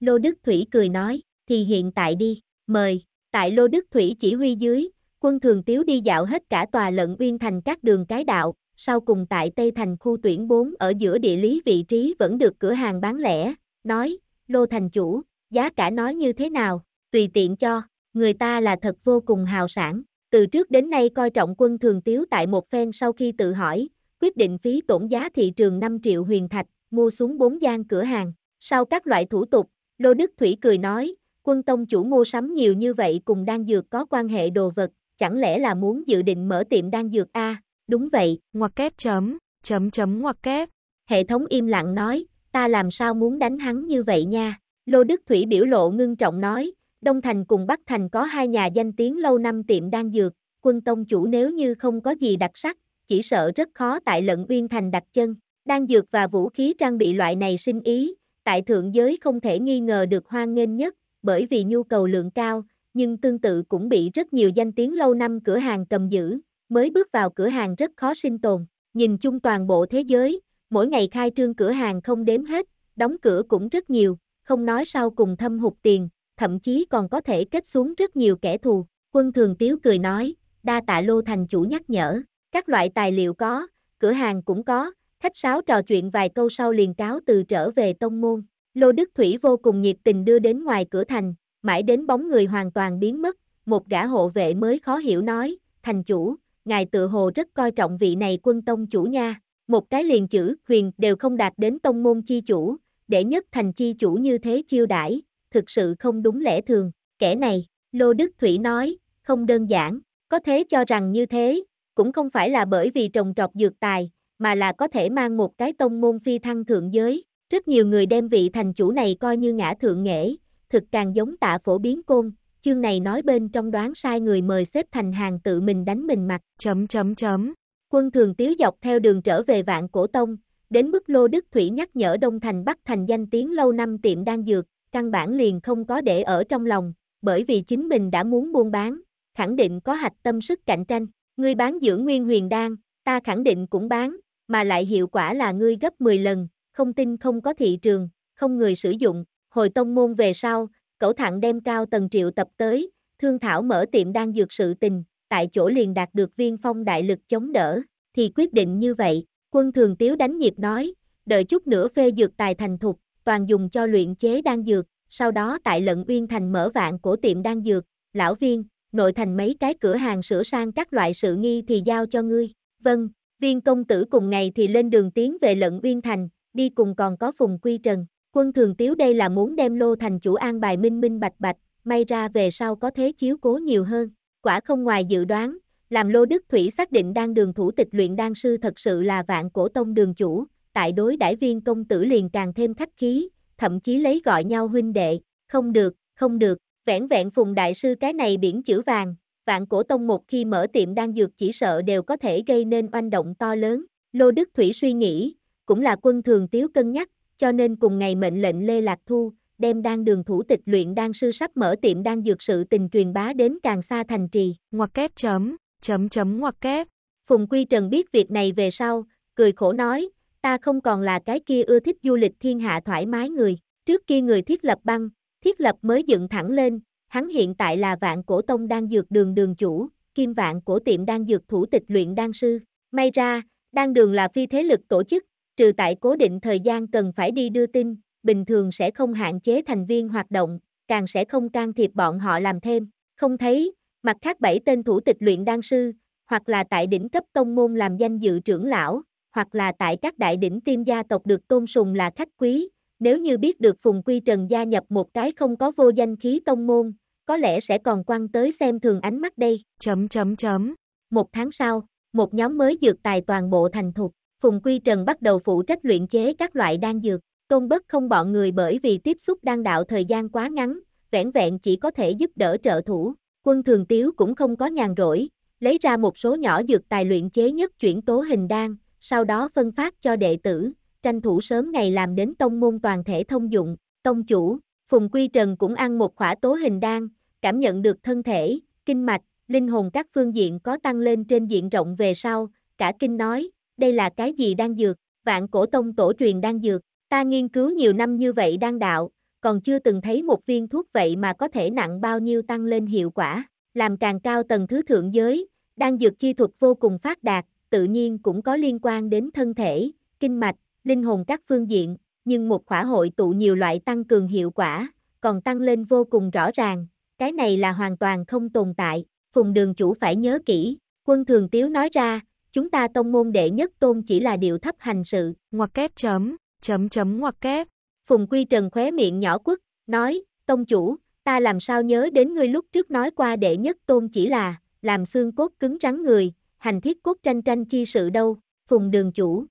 Speaker 1: Lô Đức Thủy cười nói, thì hiện tại đi, mời, tại Lô Đức Thủy chỉ huy dưới, quân thường tiếu đi dạo hết cả tòa lận uyên thành các đường cái đạo, sau cùng tại Tây Thành khu tuyển 4 ở giữa địa lý vị trí vẫn được cửa hàng bán lẻ, nói, Lô Thành chủ, giá cả nói như thế nào, tùy tiện cho, người ta là thật vô cùng hào sản từ trước đến nay coi trọng quân thường tiếu tại một phen sau khi tự hỏi, quyết định phí tổn giá thị trường 5 triệu huyền thạch, mua xuống 4 gian cửa hàng. Sau các loại thủ tục, Lô Đức Thủy cười nói, quân tông chủ mua sắm nhiều như vậy cùng đan dược có quan hệ đồ vật, chẳng lẽ là muốn dự định mở tiệm đan dược a? À? Đúng vậy, ngoặc kép chấm, chấm chấm ngoặc kép. Hệ thống im lặng nói, ta làm sao muốn đánh hắn như vậy nha. Lô Đức Thủy biểu lộ ngưng trọng nói, Đông Thành cùng Bắc Thành có hai nhà danh tiếng lâu năm tiệm đan dược, quân tông chủ nếu như không có gì đặc sắc, chỉ sợ rất khó tại lận uyên thành đặt chân. Đan dược và vũ khí trang bị loại này sinh ý, tại thượng giới không thể nghi ngờ được hoan nghênh nhất, bởi vì nhu cầu lượng cao, nhưng tương tự cũng bị rất nhiều danh tiếng lâu năm cửa hàng cầm giữ, mới bước vào cửa hàng rất khó sinh tồn. Nhìn chung toàn bộ thế giới, mỗi ngày khai trương cửa hàng không đếm hết, đóng cửa cũng rất nhiều, không nói sau cùng thâm hụt tiền, thậm chí còn có thể kết xuống rất nhiều kẻ thù. Quân Thường Tiếu cười nói, đa tạ Lô Thành chủ nhắc nhở, các loại tài liệu có, cửa hàng cũng có, khách sáo trò chuyện vài câu sau liền cáo từ trở về tông môn. Lô Đức Thủy vô cùng nhiệt tình đưa đến ngoài cửa thành, mãi đến bóng người hoàn toàn biến mất, một gã hộ vệ mới khó hiểu nói, thành chủ, ngài tự hồ rất coi trọng vị này quân tông chủ nha, một cái liền chữ huyền đều không đạt đến tông môn chi chủ, để nhất thành chi chủ như thế chiêu đãi, thực sự không đúng lẽ thường, kẻ này, Lô Đức Thủy nói, không đơn giản, có thế cho rằng như thế, cũng không phải là bởi vì trồng trọt dược tài, mà là có thể mang một cái tông môn phi thăng thượng giới, rất nhiều người đem vị thành chủ này coi như ngã thượng nghệ, thực càng giống tạ phổ biến côn, chương này nói bên trong đoán sai người mời xếp thành hàng tự mình đánh mình mặt, chấm chấm chấm. Quân thường tiếu dọc theo đường trở về vạn cổ tông, đến mức Lô Đức Thủy nhắc nhở Đông Thành Bắc Thành danh tiếng lâu năm tiệm đan dược, căn bản liền không có để ở trong lòng, bởi vì chính mình đã muốn buôn bán, khẳng định có hạch tâm sức cạnh tranh. Ngươi bán giữ nguyên huyền đan, ta khẳng định cũng bán, mà lại hiệu quả là ngươi gấp 10 lần, không tin không có thị trường, không người sử dụng. Hồi tông môn về sau, cẩu thẳng đem cao tầng triệu tập tới, thương thảo mở tiệm đan dược sự tình, tại chỗ liền đạt được viên phong đại lực chống đỡ, thì quyết định như vậy, quân thường tiếu đánh nhịp nói, đợi chút nữa phê dược tài thành thục, toàn dùng cho luyện chế đan dược, sau đó tại lận uyên thành mở vạn của tiệm đan dược, lão viên, nội thành mấy cái cửa hàng sửa sang các loại sự nghi thì giao cho ngươi. Vâng, viên công tử cùng ngày thì lên đường tiến về lận uyên thành, đi cùng còn có phùng quy trần. Quân thường tiếu đây là muốn đem lô thành chủ an bài minh minh bạch bạch, may ra về sau có thế chiếu cố nhiều hơn. Quả không ngoài dự đoán, làm lô đức thủy xác định đang đường thủ tịch luyện đan sư thật sự là vạn cổ tông đường chủ, tại đối đãi viên công tử liền càng thêm khách khí, thậm chí lấy gọi nhau huynh đệ, không được, không được, vẻn vẹn phùng đại sư cái này biển chữ vàng, vạn cổ tông một khi mở tiệm đan dược chỉ sợ đều có thể gây nên oanh động to lớn, Lô Đức Thủy suy nghĩ, cũng là quân thường tiếu cân nhắc, cho nên cùng ngày mệnh lệnh Lê Lạc Thu, đem đan đường thủ tịch luyện đan sư sắp mở tiệm đan dược sự tình truyền bá đến càng xa thành trì. Ngoặc kép chấm, chấm chấm ngoặc kép. Phùng Quy Trần biết việc này về sau, cười khổ nói, ta không còn là cái kia ưa thích du lịch thiên hạ thoải mái người. Trước kia người thiết lập băng, thiết lập mới dựng thẳng lên, hắn hiện tại là vạn cổ tông đang dược đường đường chủ, kim vạn cổ tiệm đang dược thủ tịch luyện đan sư. May ra, đan đường là phi thế lực tổ chức, trừ tại cố định thời gian cần phải đi đưa tin, bình thường sẽ không hạn chế thành viên hoạt động, càng sẽ không can thiệp bọn họ làm thêm. Không thấy, mặt khác bảy tên thủ tịch luyện đan sư, hoặc là tại đỉnh cấp tông môn làm danh dự trưởng lão, hoặc là tại các đại đỉnh tiêm gia tộc được tôn sùng là khách quý, nếu như biết được Phùng Quy Trần gia nhập một cái không có vô danh khí tông môn, có lẽ sẽ còn quan tới xem thường ánh mắt đây. Chấm chấm chấm. Một tháng sau, một nhóm mới dược tài toàn bộ thành thục, Phùng Quy Trần bắt đầu phụ trách luyện chế các loại đan dược, tôn bất không bọn người bởi vì tiếp xúc đan đạo thời gian quá ngắn, vẹn vẹn chỉ có thể giúp đỡ trợ thủ, quân thường tiếu cũng không có nhàn rỗi, lấy ra một số nhỏ dược tài luyện chế nhất chuyển tố hình đan, sau đó phân phát cho đệ tử, tranh thủ sớm ngày làm đến tông môn toàn thể thông dụng, tông chủ, Phùng Quy Trần cũng ăn một khỏa tố hình đan, cảm nhận được thân thể, kinh mạch, linh hồn các phương diện có tăng lên trên diện rộng về sau, cả kinh nói, đây là cái gì đang dược, vạn cổ tông tổ truyền đang dược, ta nghiên cứu nhiều năm như vậy đang đạo, còn chưa từng thấy một viên thuốc vậy mà có thể nặng bao nhiêu tăng lên hiệu quả, làm càng cao tầng thứ thượng giới, đang dược chi thuật vô cùng phát đạt, tự nhiên cũng có liên quan đến thân thể, kinh mạch, linh hồn các phương diện, nhưng một khỏa hội tụ nhiều loại tăng cường hiệu quả, còn tăng lên vô cùng rõ ràng, cái này là hoàn toàn không tồn tại, phùng đường chủ phải nhớ kỹ, quân thường tiếu nói ra, chúng ta tông môn đệ nhất tôn chỉ là điều thấp hành sự, ngoặc kép chấm, chấm chấm ngoặc kép. Phùng Quy Trần khóe miệng nhỏ quất, nói, tông chủ, ta làm sao nhớ đến ngươi lúc trước nói qua đệ nhất tôn chỉ là, làm xương cốt cứng rắn người, hành thiết cốt tranh tranh chi sự đâu, phùng đường chủ.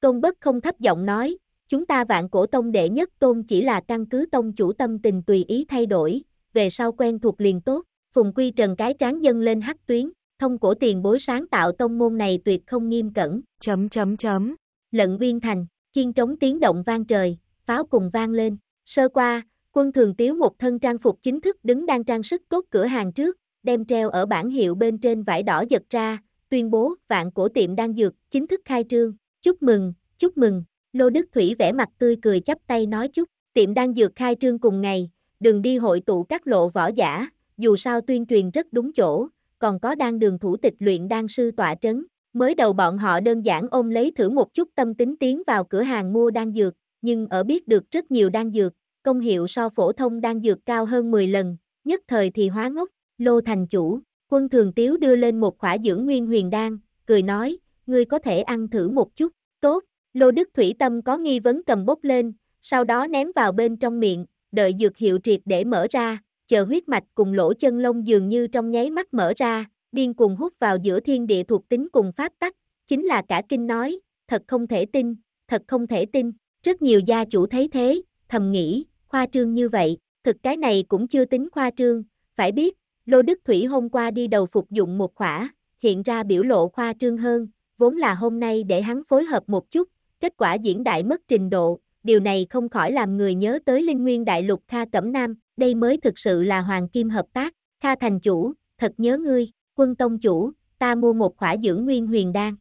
Speaker 1: Công bất không thấp giọng nói, chúng ta vạn cổ tông đệ nhất tôn chỉ là căn cứ tông chủ tâm tình tùy ý thay đổi, về sau quen thuộc liền tốt, phùng quy trần cái tráng dân lên hắc tuyến, thông cổ tiền bối sáng tạo tông môn này tuyệt không nghiêm cẩn, chấm chấm chấm, lận viên thành, chiên trống tiếng động vang trời, pháo cùng vang lên, sơ qua, quân thường tiếu một thân trang phục chính thức đứng đang trang sức cốt cửa hàng trước, đem treo ở bảng hiệu bên trên vải đỏ giật ra, tuyên bố vạn cổ tiệm đang dược, chính thức khai trương, chúc mừng, chúc mừng, Lô Đức Thủy vẽ mặt tươi cười chắp tay nói chúc, tiệm đang dược khai trương cùng ngày, đừng đi hội tụ các lộ võ giả, dù sao tuyên truyền rất đúng chỗ, còn có đang đường thủ tịch luyện đan sư tỏa trấn, mới đầu bọn họ đơn giản ôm lấy thử một chút tâm tính tiến vào cửa hàng mua đan dược, nhưng ở biết được rất nhiều đan dược, công hiệu so phổ thông đan dược cao hơn 10 lần, nhất thời thì hóa ngốc, Lô thành chủ, quân thường tiếu đưa lên một khỏa dưỡng nguyên huyền đan, cười nói, ngươi có thể ăn thử một chút, tốt, lô đức thủy tâm có nghi vấn cầm bốc lên, sau đó ném vào bên trong miệng, đợi dược hiệu triệt để mở ra, chờ huyết mạch cùng lỗ chân lông dường như trong nháy mắt mở ra, điên cùng hút vào giữa thiên địa thuộc tính cùng pháp tắc, chính là cả kinh nói, thật không thể tin, thật không thể tin, rất nhiều gia chủ thấy thế, thầm nghĩ, khoa trương như vậy, thực cái này cũng chưa tính khoa trương, phải biết, Lô Đức Thủy hôm qua đi đầu phục dụng một khỏa, hiện ra biểu lộ khoa trương hơn, vốn là hôm nay để hắn phối hợp một chút, kết quả diễn đại mất trình độ, điều này không khỏi làm người nhớ tới Linh Nguyên Đại Lục Kha Cẩm Nam, đây mới thực sự là hoàng kim hợp tác, Kha Thành Chủ, thật nhớ ngươi, quân tông chủ, ta mua một khỏa dưỡng nguyên huyền đan.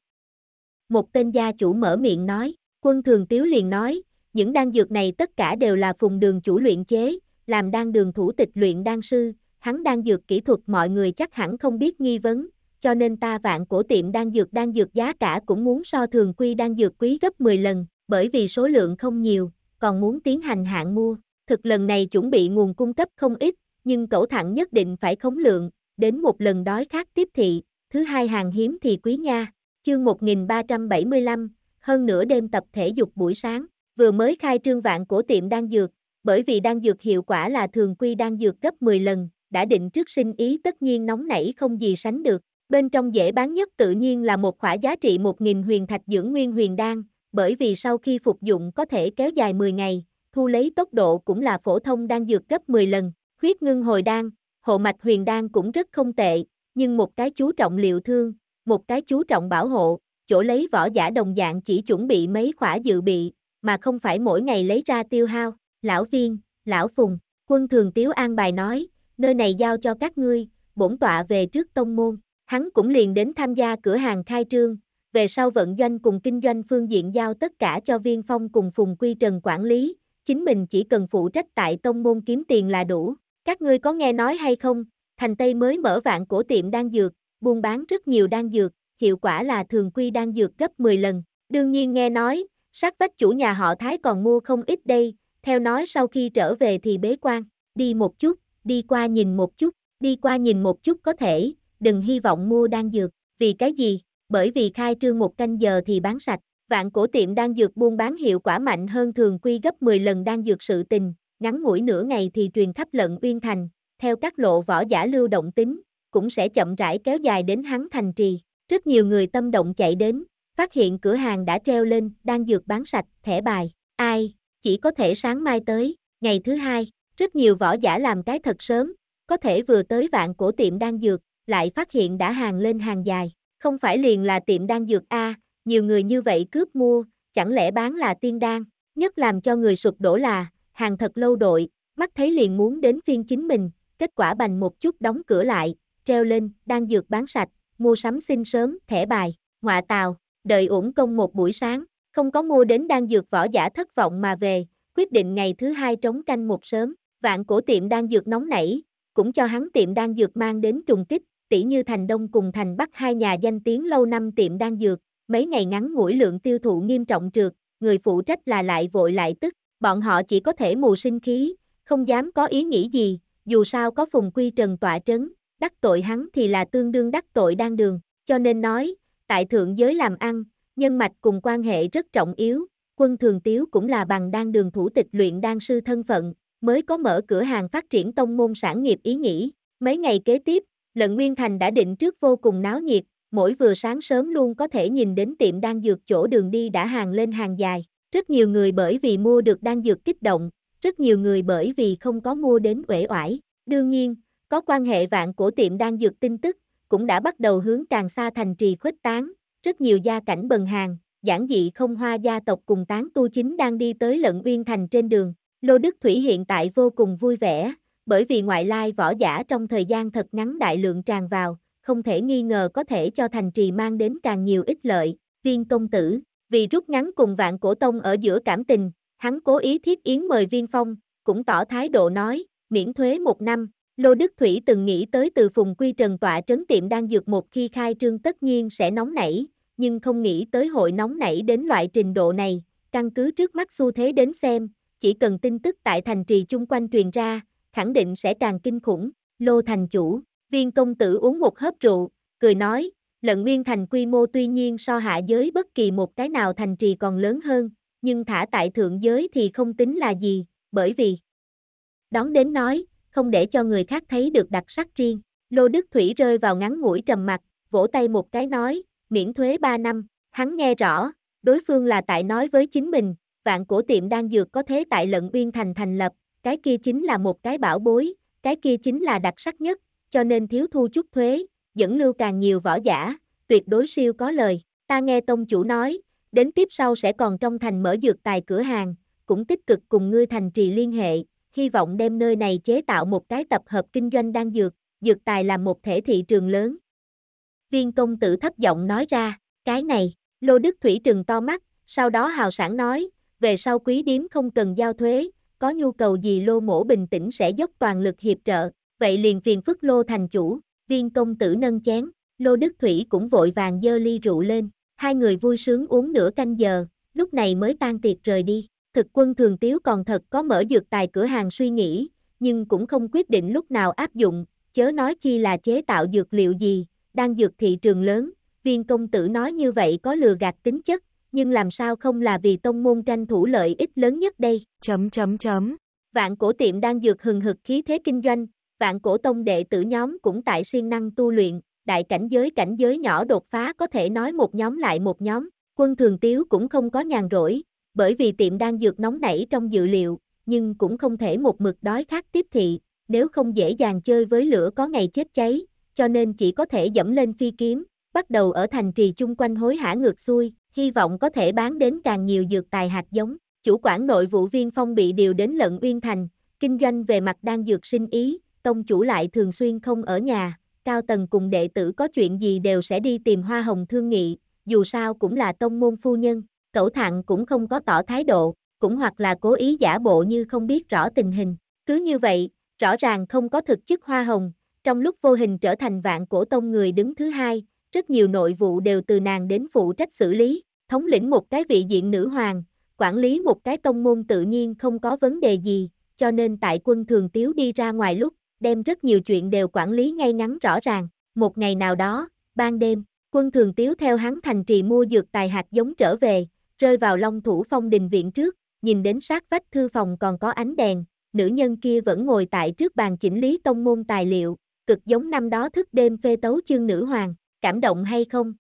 Speaker 1: Một tên gia chủ mở miệng nói, quân thường tiếu liền nói, những đan dược này tất cả đều là phùng đường chủ luyện chế, làm đan đường thủ tịch luyện đan sư, hắn đang dược kỹ thuật mọi người chắc hẳn không biết nghi vấn, cho nên ta vạn cổ tiệm đang dược đang dược giá cả cũng muốn so thường quy đang dược quý gấp 10 lần, bởi vì số lượng không nhiều, còn muốn tiến hành hạn mua. Thực lần này chuẩn bị nguồn cung cấp không ít, nhưng cẩu thẳng nhất định phải khống lượng, đến một lần đói khác tiếp thị, thứ hai hàng hiếm thì quý nha. Chương 1375, hơn nửa đêm tập thể dục buổi sáng, vừa mới khai trương vạn cổ tiệm đang dược, bởi vì đang dược hiệu quả là thường quy đang dược gấp 10 lần, đã định trước sinh ý tất nhiên nóng nảy không gì sánh được. Bên trong dễ bán nhất tự nhiên là một khỏa giá trị 1.000 huyền thạch dưỡng nguyên huyền đan, bởi vì sau khi phục dụng có thể kéo dài 10 ngày, thu lấy tốc độ cũng là phổ thông đang dược gấp 10 lần. Huyết ngưng hồi đan, hộ mạch huyền đan cũng rất không tệ, nhưng một cái chú trọng liệu thương, một cái chú trọng bảo hộ, chỗ lấy vỏ giả đồng dạng chỉ chuẩn bị mấy khỏa dự bị, mà không phải mỗi ngày lấy ra tiêu hao. Lão viên, lão phùng, quân thường tiếu an bài nói, nơi này giao cho các ngươi, bổn tọa về trước tông môn. Hắn cũng liền đến tham gia cửa hàng khai trương, về sau vận doanh cùng kinh doanh phương diện giao tất cả cho Viên Phong cùng Phùng Quy Trần quản lý, chính mình chỉ cần phụ trách tại tông môn kiếm tiền là đủ. Các ngươi có nghe nói hay không, Thành Tây mới mở vạn cổ tiệm đan dược, buôn bán rất nhiều đan dược, hiệu quả là thường quy đan dược gấp 10 lần. Đương nhiên nghe nói, sát vách chủ nhà họ Thái còn mua không ít đây, theo nói sau khi trở về thì bế quan, đi một chút, đi qua nhìn một chút, đi qua nhìn một chút có thể, đừng hy vọng mua đan dược, vì cái gì? Bởi vì khai trương một canh giờ thì bán sạch, vạn cổ tiệm đan dược buôn bán hiệu quả mạnh hơn thường quy gấp 10 lần đan dược sự tình, ngắn ngủi nửa ngày thì truyền khắp lận uyên thành, theo các lộ võ giả lưu động tính, cũng sẽ chậm rãi kéo dài đến hắn thành trì. Rất nhiều người tâm động chạy đến, phát hiện cửa hàng đã treo lên, đan dược bán sạch, thẻ bài, ai, chỉ có thể sáng mai tới, ngày thứ hai, rất nhiều võ giả làm cái thật sớm, có thể vừa tới vạn của tiệm đan dược, lại phát hiện đã hàng lên hàng dài. Không phải liền là tiệm đan dược A, à, nhiều người như vậy cướp mua, chẳng lẽ bán là tiên đan, nhất làm cho người sụp đổ là, hàng thật lâu đội, mắt thấy liền muốn đến phiên chính mình, kết quả bành một chút đóng cửa lại, treo lên, đan dược bán sạch, mua sắm xin sớm, thẻ bài, ngọa tàu, đợi ủng công một buổi sáng, không có mua đến đan dược võ giả thất vọng mà về, quyết định ngày thứ hai trống canh một sớm. Vạn cổ tiệm đang dược nóng nảy, cũng cho hắn tiệm đang dược mang đến trùng kích, tỷ như thành đông cùng thành bắc hai nhà danh tiếng lâu năm tiệm đang dược, mấy ngày ngắn ngủi lượng tiêu thụ nghiêm trọng trượt, người phụ trách là lại vội lại tức, bọn họ chỉ có thể mù sinh khí, không dám có ý nghĩ gì, dù sao có phùng quy trần tỏa trấn, đắc tội hắn thì là tương đương đắc tội đang đường, cho nên nói, tại thượng giới làm ăn, nhân mạch cùng quan hệ rất trọng yếu, quân thường tiếu cũng là bằng đan đường thủ tịch luyện đan sư thân phận, mới có mở cửa hàng phát triển tông môn sản nghiệp ý nghĩ. Mấy ngày kế tiếp, lận Nguyên Thành đã định trước vô cùng náo nhiệt, mỗi vừa sáng sớm luôn có thể nhìn đến tiệm đang dược chỗ đường đi đã hàng lên hàng dài. Rất nhiều người bởi vì mua được đang dược kích động, rất nhiều người bởi vì không có mua đến uể oải. Đương nhiên, có quan hệ vạn của tiệm đang dược tin tức, cũng đã bắt đầu hướng càng xa thành trì khuếch tán, rất nhiều gia cảnh bần hàng, giản dị không hoa gia tộc cùng tán tu chính đang đi tới lận uyên thành trên đường, Lô Đức Thủy hiện tại vô cùng vui vẻ, bởi vì ngoại lai võ giả trong thời gian thật ngắn đại lượng tràn vào, không thể nghi ngờ có thể cho thành trì mang đến càng nhiều ích lợi, viên công tử, vì rút ngắn cùng vạn cổ tông ở giữa cảm tình, hắn cố ý thiết yến mời viên phong, cũng tỏ thái độ nói, miễn thuế một năm, Lô Đức Thủy từng nghĩ tới từ phùng quy trần tọa trấn tiệm đang dược một khi khai trương tất nhiên sẽ nóng nảy, nhưng không nghĩ tới hội nóng nảy đến loại trình độ này, căn cứ trước mắt xu thế đến xem, chỉ cần tin tức tại thành trì chung quanh truyền ra, khẳng định sẽ càng kinh khủng. Lô thành chủ, viên công tử uống một hớp rượu, cười nói, lận nguyên thành quy mô tuy nhiên so hạ giới bất kỳ một cái nào thành trì còn lớn hơn, nhưng thả tại thượng giới thì không tính là gì, bởi vì đón đến nói, không để cho người khác thấy được đặc sắc riêng. Lô Đức Thủy rơi vào ngắn ngủi trầm mặt, vỗ tay một cái nói, miễn thuế 3 năm, hắn nghe rõ, đối phương là tại nói với chính mình, vạn cổ tiệm đang dược có thế tại lận uyên thành thành lập, cái kia chính là một cái bảo bối, cái kia chính là đặc sắc nhất, cho nên thiếu thu chút thuế, dẫn lưu càng nhiều võ giả, tuyệt đối siêu có lời. Ta nghe tông chủ nói, đến tiếp sau sẽ còn trong thành mở dược tài cửa hàng, cũng tích cực cùng ngươi thành trì liên hệ, hy vọng đem nơi này chế tạo một cái tập hợp kinh doanh đan dược, dược tài là một thể thị trường lớn. Viên công tử thấp giọng nói ra, cái này, Lô Đức Thủy trừng to mắt, sau đó hào sản nói, về sau quý điếm không cần giao thuế, có nhu cầu gì lô mổ bình tĩnh sẽ dốc toàn lực hiệp trợ, vậy liền phiền phức lô thành chủ, viên công tử nâng chén, lô đức thủy cũng vội vàng dơ ly rượu lên, hai người vui sướng uống nửa canh giờ, lúc này mới tan tiệc rời đi, thực quân thường tiếu còn thật có mở dược tài cửa hàng suy nghĩ, nhưng cũng không quyết định lúc nào áp dụng, chớ nói chi là chế tạo dược liệu gì, đang dược thị trường lớn, viên công tử nói như vậy có lừa gạt tính chất, nhưng làm sao không là vì tông môn tranh thủ lợi ích lớn nhất đây? Chấm chấm chấm. Vạn cổ tiệm đang dược hừng hực khí thế kinh doanh, vạn cổ tông đệ tử nhóm cũng tại siêng năng tu luyện, đại cảnh giới cảnh giới nhỏ đột phá có thể nói một nhóm lại một nhóm, quân thường tiếu cũng không có nhàn rỗi, bởi vì tiệm đang dược nóng nảy trong dự liệu, nhưng cũng không thể một mực đói khát tiếp thị, nếu không dễ dàng chơi với lửa có ngày chết cháy, cho nên chỉ có thể dẫm lên phi kiếm, bắt đầu ở thành trì chung quanh hối hả ngược xuôi, hy vọng có thể bán đến càng nhiều dược tài hạt giống. Chủ quản nội vụ viên phong bị điều đến lận uyên thành, kinh doanh về mặt đan dược sinh ý, tông chủ lại thường xuyên không ở nhà, cao tầng cùng đệ tử có chuyện gì đều sẽ đi tìm hoa hồng thương nghị, dù sao cũng là tông môn phu nhân, cẩu thặng cũng không có tỏ thái độ, cũng hoặc là cố ý giả bộ như không biết rõ tình hình. Cứ như vậy, rõ ràng không có thực chức hoa hồng, trong lúc vô hình trở thành vạn cổ tông người đứng thứ hai, rất nhiều nội vụ đều từ nàng đến phụ trách xử lý, Thống lĩnh một cái vị diện nữ hoàng, quản lý một cái tông môn tự nhiên không có vấn đề gì, cho nên tại quân thường tiếu đi ra ngoài lúc, đem rất nhiều chuyện đều quản lý ngay ngắn rõ ràng. Một ngày nào đó, ban đêm, quân thường tiếu theo hắn thành trì mua dược tài hạt giống trở về, rơi vào long thủ phong đình viện trước, nhìn đến sát vách thư phòng còn có ánh đèn, nữ nhân kia vẫn ngồi tại trước bàn chỉnh lý tông môn tài liệu, cực giống năm đó thức đêm phê tấu chương nữ hoàng, cảm động hay không?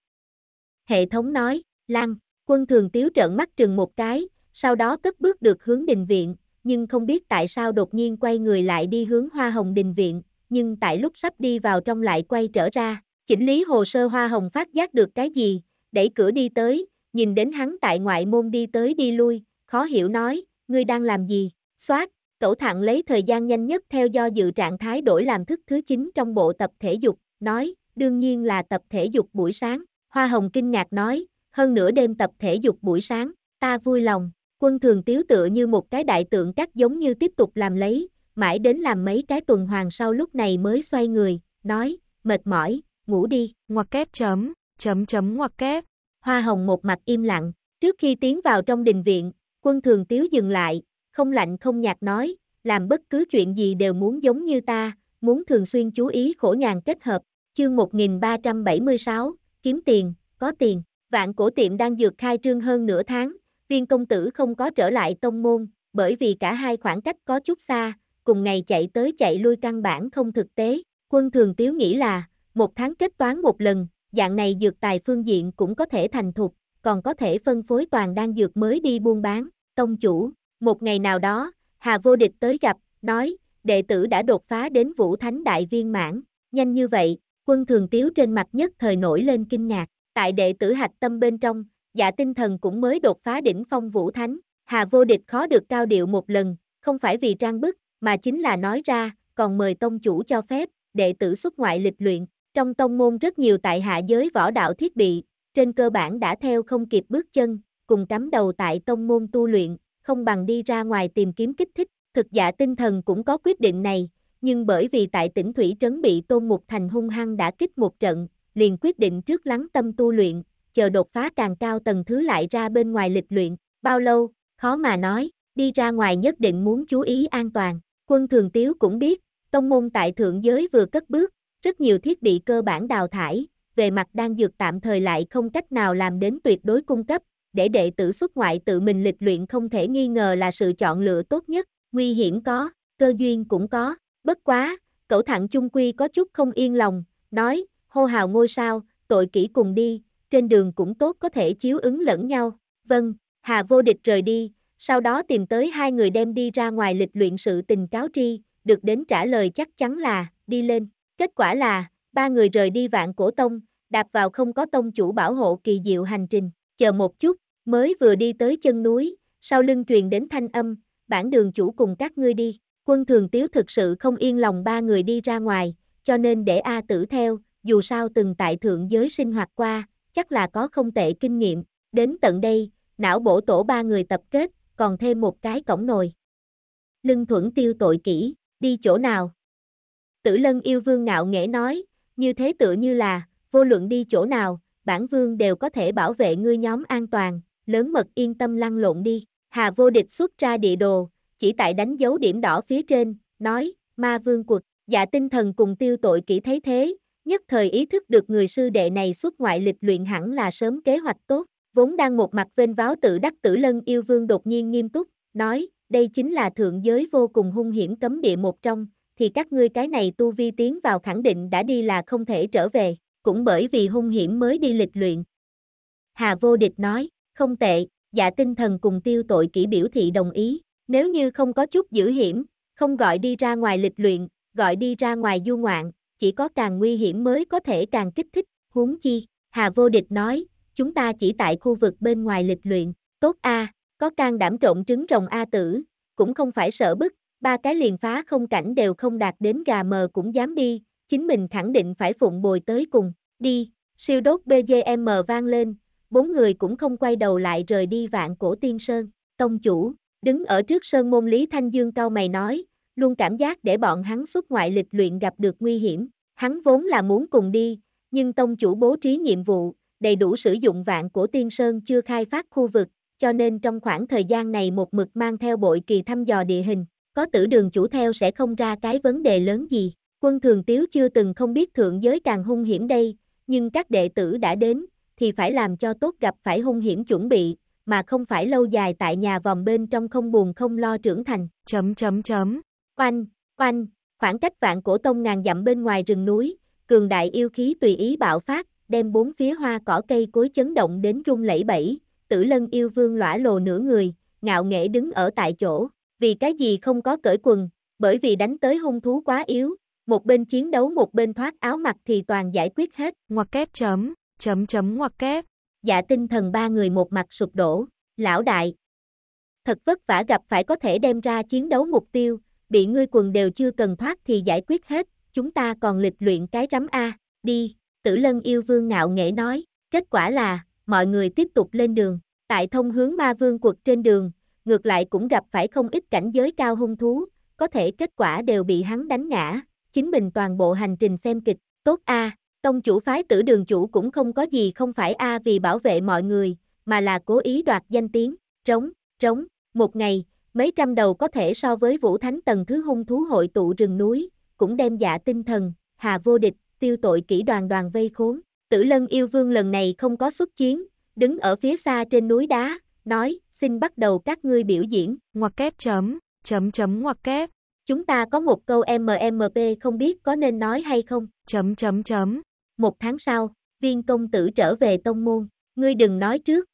Speaker 1: Hệ thống nói, Lan, quân thường tiếu trợn mắt trừng một cái, sau đó cất bước được hướng đình viện, nhưng không biết tại sao đột nhiên quay người lại đi hướng hoa hồng đình viện, nhưng tại lúc sắp đi vào trong lại quay trở ra, chỉnh lý hồ sơ hoa hồng phát giác được cái gì, đẩy cửa đi tới, nhìn đến hắn tại ngoại môn đi tới đi lui, khó hiểu nói, ngươi đang làm gì, xoát, cẩu thẳng lấy thời gian nhanh nhất theo do dự trạng thái đổi làm thức thứ 9 trong bộ tập thể dục, nói, đương nhiên là tập thể dục buổi sáng, hoa hồng kinh ngạc nói, hơn nửa đêm tập thể dục buổi sáng, ta vui lòng, quân thường tiếu tựa như một cái đại tượng cắt giống như tiếp tục làm lấy, mãi đến làm mấy cái tuần hoàng sau lúc này mới xoay người, nói, mệt mỏi, ngủ đi, ngoặc kép chấm, chấm chấm ngoặc kép. Hoa hồng một mặt im lặng, trước khi tiến vào trong đình viện, quân thường tiếu dừng lại, không lạnh không nhạt nói, làm bất cứ chuyện gì đều muốn giống như ta, muốn thường xuyên chú ý khổ nhàn kết hợp, chương 1376, kiếm tiền, có tiền vạn cổ tiệm đang dược khai trương hơn nửa tháng, viên công tử không có trở lại tông môn, bởi vì cả hai khoảng cách có chút xa, cùng ngày chạy tới chạy lui căn bản không thực tế. Quân thường tiếu nghĩ là, một tháng kết toán một lần, dạng này dược tài phương diện cũng có thể thành thục, còn có thể phân phối toàn đan dược mới đi buôn bán. Tông chủ, một ngày nào đó, Hà Vô Địch tới gặp, nói, đệ tử đã đột phá đến Vũ Thánh Đại Viên Mãn, nhanh như vậy, quân thường tiếu trên mặt nhất thời nổi lên kinh ngạc, tại đệ tử hạch tâm bên trong, dạ tinh thần cũng mới đột phá đỉnh phong vũ thánh, hà vô địch khó được cao điệu một lần, không phải vì trang bức, mà chính là nói ra, còn mời tông chủ cho phép, đệ tử xuất ngoại lịch luyện, trong tông môn rất nhiều tại hạ giới võ đạo thiết bị, trên cơ bản đã theo không kịp bước chân, cùng cắm đầu tại tông môn tu luyện, không bằng đi ra ngoài tìm kiếm kích thích, thực giả dạ tinh thần cũng có quyết định này, nhưng bởi vì tại tỉnh Thủy Trấn bị Tôn Mục Thành hung hăng đã kích một trận, liền quyết định trước lắng tâm tu luyện, chờ đột phá càng cao tầng thứ lại ra bên ngoài lịch luyện, bao lâu, khó mà nói, đi ra ngoài nhất định muốn chú ý an toàn, quân thường tiếu cũng biết, tông môn tại thượng giới vừa cất bước, rất nhiều thiết bị cơ bản đào thải, về mặt đang dược tạm thời lại không cách nào làm đến tuyệt đối cung cấp, để đệ tử xuất ngoại tự mình lịch luyện không thể nghi ngờ là sự chọn lựa tốt nhất, nguy hiểm có, cơ duyên cũng có, bất quá, cậu thẳng chung quy có chút không yên lòng, nói, hô hào ngôi sao, tội kỹ cùng đi, trên đường cũng tốt có thể chiếu ứng lẫn nhau. Vâng, Hà vô địch rời đi, sau đó tìm tới hai người đem đi ra ngoài lịch luyện sự tình cáo tri, được đến trả lời chắc chắn là, đi lên. Kết quả là, ba người rời đi vạn cổ tông, đạp vào không có tông chủ bảo hộ kỳ diệu hành trình, chờ một chút, mới vừa đi tới chân núi, sau lưng truyền đến thanh âm, bản đường chủ cùng các ngươi đi, quân thường tiếu thực sự không yên lòng ba người đi ra ngoài, cho nên để A tử theo, dù sao từng tại thượng giới sinh hoạt qua, chắc là có không tệ kinh nghiệm, đến tận đây, não bổ tổ ba người tập kết, còn thêm một cái cổng nồi. Lưng thuẫn tiêu tội kỹ, đi chỗ nào? Tử lân yêu vương ngạo nghễ nói, như thế tựa như là, vô luận đi chỗ nào, bản vương đều có thể bảo vệ ngươi nhóm an toàn, lớn mật yên tâm lăn lộn đi. Hà vô địch xuất ra địa đồ, chỉ tại đánh dấu điểm đỏ phía trên, nói, ma vương quật, dạ tinh thần cùng tiêu tội kỹ thấy thế, Nhất thời ý thức được người sư đệ này xuất ngoại lịch luyện hẳn là sớm kế hoạch tốt, vốn đang một mặt vênh váo tự đắc tử lân yêu vương đột nhiên nghiêm túc, nói, đây chính là thượng giới vô cùng hung hiểm cấm địa một trong, thì các ngươi cái này tu vi tiến vào khẳng định đã đi là không thể trở về, cũng bởi vì hung hiểm mới đi lịch luyện. Hà vô địch nói, không tệ, dạ tinh thần cùng tiêu tội kỹ biểu thị đồng ý, nếu như không có chút giữ hiểm, không gọi đi ra ngoài lịch luyện, gọi đi ra ngoài du ngoạn, chỉ có càng nguy hiểm mới có thể càng kích thích, huống chi, Hà Vô Địch nói, chúng ta chỉ tại khu vực bên ngoài lịch luyện, tốt a, có can đảm trộn trứng rồng A tử, cũng không phải sợ bức, ba cái liền phá không cảnh đều không đạt đến gà mờ cũng dám đi, chính mình khẳng định phải phụng bồi tới cùng, đi, siêu đốt BGM vang lên, bốn người cũng không quay đầu lại rời đi vạn cổ tiên sơn, tông chủ, đứng ở trước sơn môn Lý Thanh Dương cao mày nói, luôn cảm giác để bọn hắn xuất ngoại lịch luyện gặp được nguy hiểm. Hắn vốn là muốn cùng đi, nhưng tông chủ bố trí nhiệm vụ, đầy đủ sử dụng vạn của tiên sơn chưa khai phát khu vực, cho nên trong khoảng thời gian này một mực mang theo bội kỳ thăm dò địa hình, có tử đường chủ theo sẽ không ra cái vấn đề lớn gì. Quân thường tiếu chưa từng không biết thượng giới càng hung hiểm đây, nhưng các đệ tử đã đến, thì phải làm cho tốt gặp phải hung hiểm chuẩn bị, mà không phải lâu dài tại nhà vòng bên trong không buồn không lo trưởng thành. Chấm chấm chấm. Oanh, oanh, khoảng cách vạn cổ tông ngàn dặm bên ngoài rừng núi, cường đại yêu khí tùy ý bạo phát, đem bốn phía hoa cỏ cây cối chấn động đến rung lẩy bẩy. tử lân yêu vương lõa lồ nửa người, ngạo nghễ đứng ở tại chỗ, vì cái gì không có cởi quần, bởi vì đánh tới hung thú quá yếu, một bên chiến đấu một bên thoát áo mặc thì toàn giải quyết hết. Ngoặc kép chấm, chấm chấm ngoặc kép. Dạ tinh thần ba người một mặt sụp đổ, lão đại. Thật vất vả gặp phải có thể đem ra chiến đấu mục tiêu, bị ngươi quần đều chưa cần thoát thì giải quyết hết, chúng ta còn lịch luyện cái rắm A, đi, tử lân yêu vương ngạo nghễ nói, kết quả là, mọi người tiếp tục lên đường, tại thông hướng ma vương quật trên đường, ngược lại cũng gặp phải không ít cảnh giới cao hung thú, có thể kết quả đều bị hắn đánh ngã, chính mình toàn bộ hành trình xem kịch, tốt A, tông chủ phái tử đường chủ cũng không có gì không phải A vì bảo vệ mọi người, mà là cố ý đoạt danh tiếng, trống, trống, một ngày, Mấy trăm đầu có thể so với Vũ Thánh tầng thứ hung thú hội tụ rừng núi, cũng đem dạ tinh thần, hà vô địch, tiêu tội kỹ đoàn đoàn vây khốn. Tử lân yêu vương lần này không có xuất chiến, đứng ở phía xa trên núi đá, nói, xin bắt đầu các ngươi biểu diễn. Ngoặc kép chấm, chấm chấm ngoặc kép. Chúng ta có một câu MMP không biết có nên nói hay không. Chấm chấm chấm. Một tháng sau, viên công tử trở về tông môn, ngươi đừng nói trước.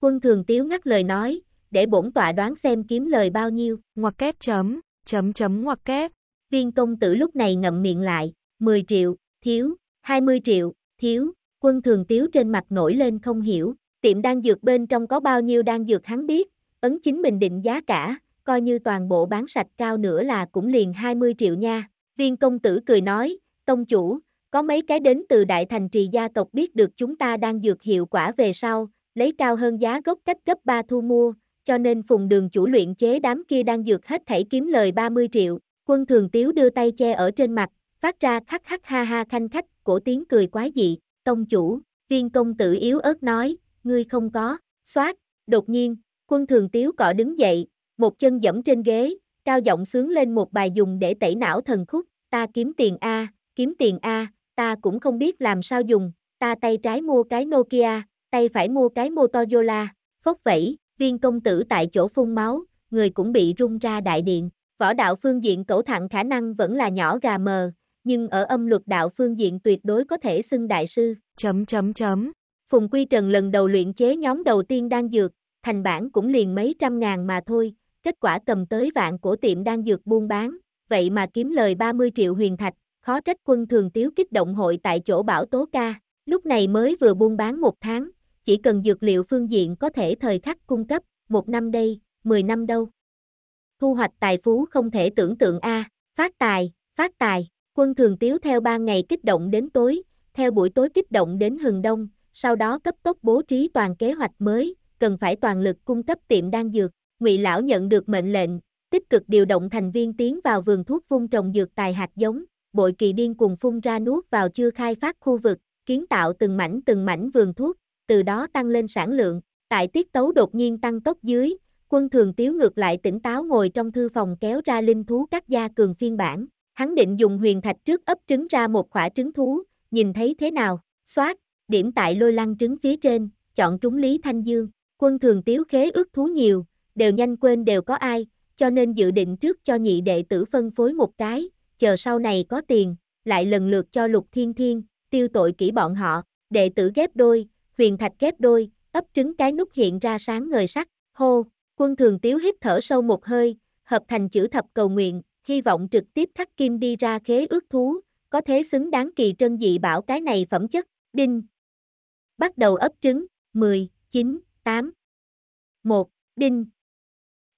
Speaker 1: Quân thường tiếu ngắt lời nói, để bổn tọa đoán xem kiếm lời bao nhiêu. Ngoặc kép chấm, chấm chấm ngoặc kép. Viên công tử lúc này ngậm miệng lại, 10 triệu, thiếu, 20 triệu, thiếu, quân thường tiếu trên mặt nổi lên không hiểu, tiệm đang dược bên trong có bao nhiêu đang dược hắn biết, ấn chính mình định giá cả, coi như toàn bộ bán sạch cao nữa là cũng liền 20 triệu nha. Viên công tử cười nói, tông chủ, có mấy cái đến từ đại thành trì gia tộc biết được chúng ta đang dược hiệu quả về sau, lấy cao hơn giá gốc cách cấp 3 thu mua, cho nên phùng đường chủ luyện chế đám kia đang dược hết thảy kiếm lời 30 triệu, quân thường tiếu đưa tay che ở trên mặt, phát ra khắc khắc ha ha khanh khách, cổ tiếng cười quái dị, tông chủ, viên công tử yếu ớt nói, ngươi không có, xoát, đột nhiên, quân thường tiếu cọ đứng dậy, một chân dẫm trên ghế, cao giọng sướng lên một bài dùng để tẩy não thần khúc, ta kiếm tiền A, kiếm tiền A, ta cũng không biết làm sao dùng, ta tay trái mua cái Nokia, tay phải mua cái Motorola, phốc vẫy, viên công tử tại chỗ phun máu, người cũng bị rung ra đại điện. Võ đạo phương diện cẩu thẳng khả năng vẫn là nhỏ gà mờ, nhưng ở âm luật đạo phương diện tuyệt đối có thể xưng đại sư. Chấm chấm chấm. Phùng Quy Trần lần đầu luyện chế nhóm đầu tiên đan dược, thành bản cũng liền mấy trăm ngàn mà thôi, kết quả cầm tới vạn của tiệm đan dược buôn bán, vậy mà kiếm lời 30 triệu huyền thạch, khó trách quân thường tiếu kích động hội tại chỗ bảo tố ca, lúc này mới vừa buôn bán một tháng, chỉ cần dược liệu phương diện có thể thời khắc cung cấp, một năm đây, 10 năm đâu. Thu hoạch tài phú không thể tưởng tượng a, à, phát tài, phát tài, quân thường tiếu theo 3 ngày kích động đến tối, theo buổi tối kích động đến hừng đông, sau đó cấp tốc bố trí toàn kế hoạch mới, cần phải toàn lực cung cấp tiệm đan dược. Ngụy lão nhận được mệnh lệnh, tích cực điều động thành viên tiến vào vườn thuốc phun trồng dược tài hạt giống, bội kỳ điên cùng phun ra nuốt vào chưa khai phát khu vực, kiến tạo từng mảnh từng mảnh vườn thuốc, từ đó tăng lên sản lượng, tại tiết tấu đột nhiên tăng tốc dưới, quân thường tiếu ngược lại tỉnh táo ngồi trong thư phòng kéo ra linh thú các gia cường phiên bản, hắn định dùng huyền thạch trước ấp trứng ra một khỏa trứng thú, nhìn thấy thế nào, xoát, điểm tại lôi lăng trứng phía trên, chọn trúng Lý Thanh Dương, quân thường tiếu khế ước thú nhiều, đều nhanh quên đều có ai, cho nên dự định trước cho nhị đệ tử phân phối một cái, chờ sau này có tiền, lại lần lượt cho lục thiên thiên, tiêu tội kỹ bọn họ, đệ tử ghép đôi, huyền thạch kép đôi, ấp trứng cái nút hiện ra sáng ngời sắc, hô, quân thường tiếu hít thở sâu một hơi, hợp thành chữ thập cầu nguyện, hy vọng trực tiếp khắc kim đi ra khế ước thú, có thế xứng đáng kỳ trân dị bảo cái này phẩm chất, đinh. Bắt đầu ấp trứng, 10, 9, 8, 1, đinh.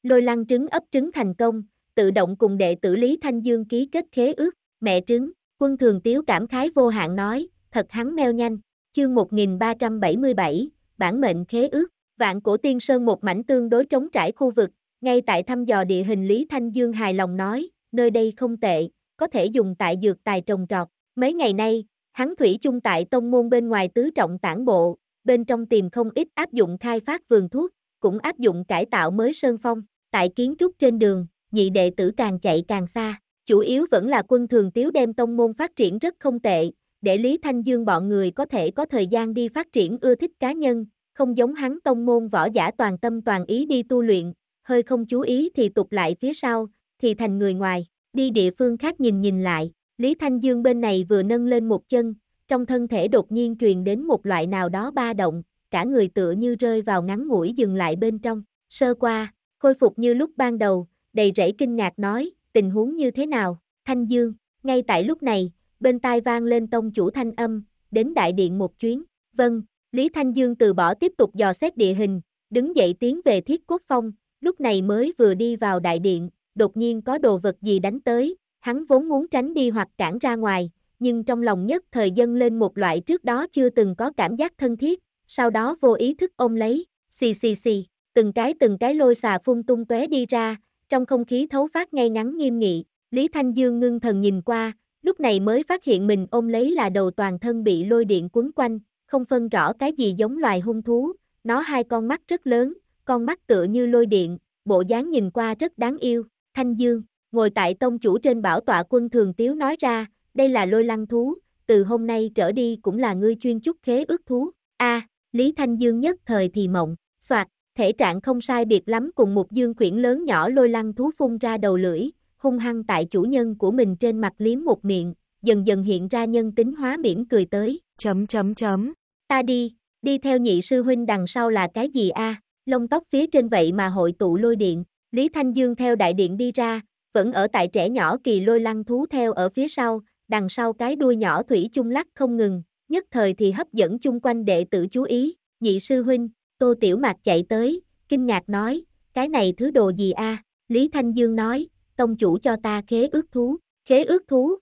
Speaker 1: Lôi lăng trứng ấp trứng thành công, tự động cùng đệ tử Lý Thanh Dương ký kết khế ước, mẹ trứng, quân thường tiếu cảm khái vô hạn nói, thật hắn meo nhanh. Chương 1377, bản mệnh khế ước, vạn cổ tiên sơn một mảnh tương đối trống trải khu vực, ngay tại thăm dò địa hình Lý Thanh Dương hài lòng nói, nơi đây không tệ, có thể dùng tại dược tài trồng trọt. Mấy ngày nay, hắn thủy chung tại tông môn bên ngoài tứ trọng tản bộ, bên trong tìm không ít áp dụng khai phát vườn thuốc, cũng áp dụng cải tạo mới sơn phong, tại kiến trúc trên đường, nhị đệ tử càng chạy càng xa, chủ yếu vẫn là quân thường tiếu đem tông môn phát triển rất không tệ, để Lý Thanh Dương bọn người có thể có thời gian đi phát triển ưa thích cá nhân, không giống hắn tông môn võ giả toàn tâm toàn ý đi tu luyện, hơi không chú ý thì tụt lại phía sau, thì thành người ngoài, đi địa phương khác nhìn nhìn lại, Lý Thanh Dương bên này vừa nâng lên một chân, trong thân thể đột nhiên truyền đến một loại nào đó ba động, cả người tựa như rơi vào ngắn ngủi dừng lại bên trong, sơ qua, khôi phục như lúc ban đầu, đầy rẫy kinh ngạc nói, tình huống như thế nào, Thanh Dương, ngay tại lúc này, bên tai vang lên tông chủ thanh âm, đến đại điện một chuyến, vâng, Lý Thanh Dương từ bỏ tiếp tục dò xét địa hình, đứng dậy tiến về thiết cốt phong, lúc này mới vừa đi vào đại điện, đột nhiên có đồ vật gì đánh tới, hắn vốn muốn tránh đi hoặc cản ra ngoài, nhưng trong lòng nhất thời dâng lên một loại trước đó chưa từng có cảm giác thân thiết, sau đó vô ý thức ôm lấy, xì xì xì, từng cái từng cái lôi xà phun tung tóe đi ra, trong không khí thấu phát ngay ngắn nghiêm nghị, Lý Thanh Dương ngưng thần nhìn qua, lúc này mới phát hiện mình ôm lấy là đầu toàn thân bị lôi điện quấn quanh, không phân rõ cái gì giống loài hung thú, nó hai con mắt rất lớn, con mắt tựa như lôi điện, bộ dáng nhìn qua rất đáng yêu, Thanh Dương, ngồi tại tông chủ trên bảo tọa quân thường tiếu nói ra, đây là lôi lăng thú, từ hôm nay trở đi cũng là ngươi chuyên chúc khế ước thú, a Lý Thanh Dương nhất thời thì mộng, soạt, thể trạng không sai biệt lắm cùng một dương quyển lớn nhỏ lôi lăng thú phun ra đầu lưỡi, hung hăng tại chủ nhân của mình trên mặt liếm một miệng, dần dần hiện ra nhân tính hóa mỉm cười tới. Chấm chấm chấm. Ta đi, đi theo nhị sư huynh đằng sau là cái gì a? Lông tóc phía trên vậy mà hội tụ lôi điện, Lý Thanh Dương theo đại điện đi ra, vẫn ở tại trẻ nhỏ kỳ lôi lăng thú theo ở phía sau, đằng sau cái đuôi nhỏ thủy chung lắc không ngừng, nhất thời thì hấp dẫn chung quanh đệ tử chú ý, nhị sư huynh, Tô Tiểu Mạc chạy tới, kinh ngạc nói, cái này thứ đồ gì a? Lý Thanh Dương nói, tông chủ cho ta khế ước thú, khế ước thú.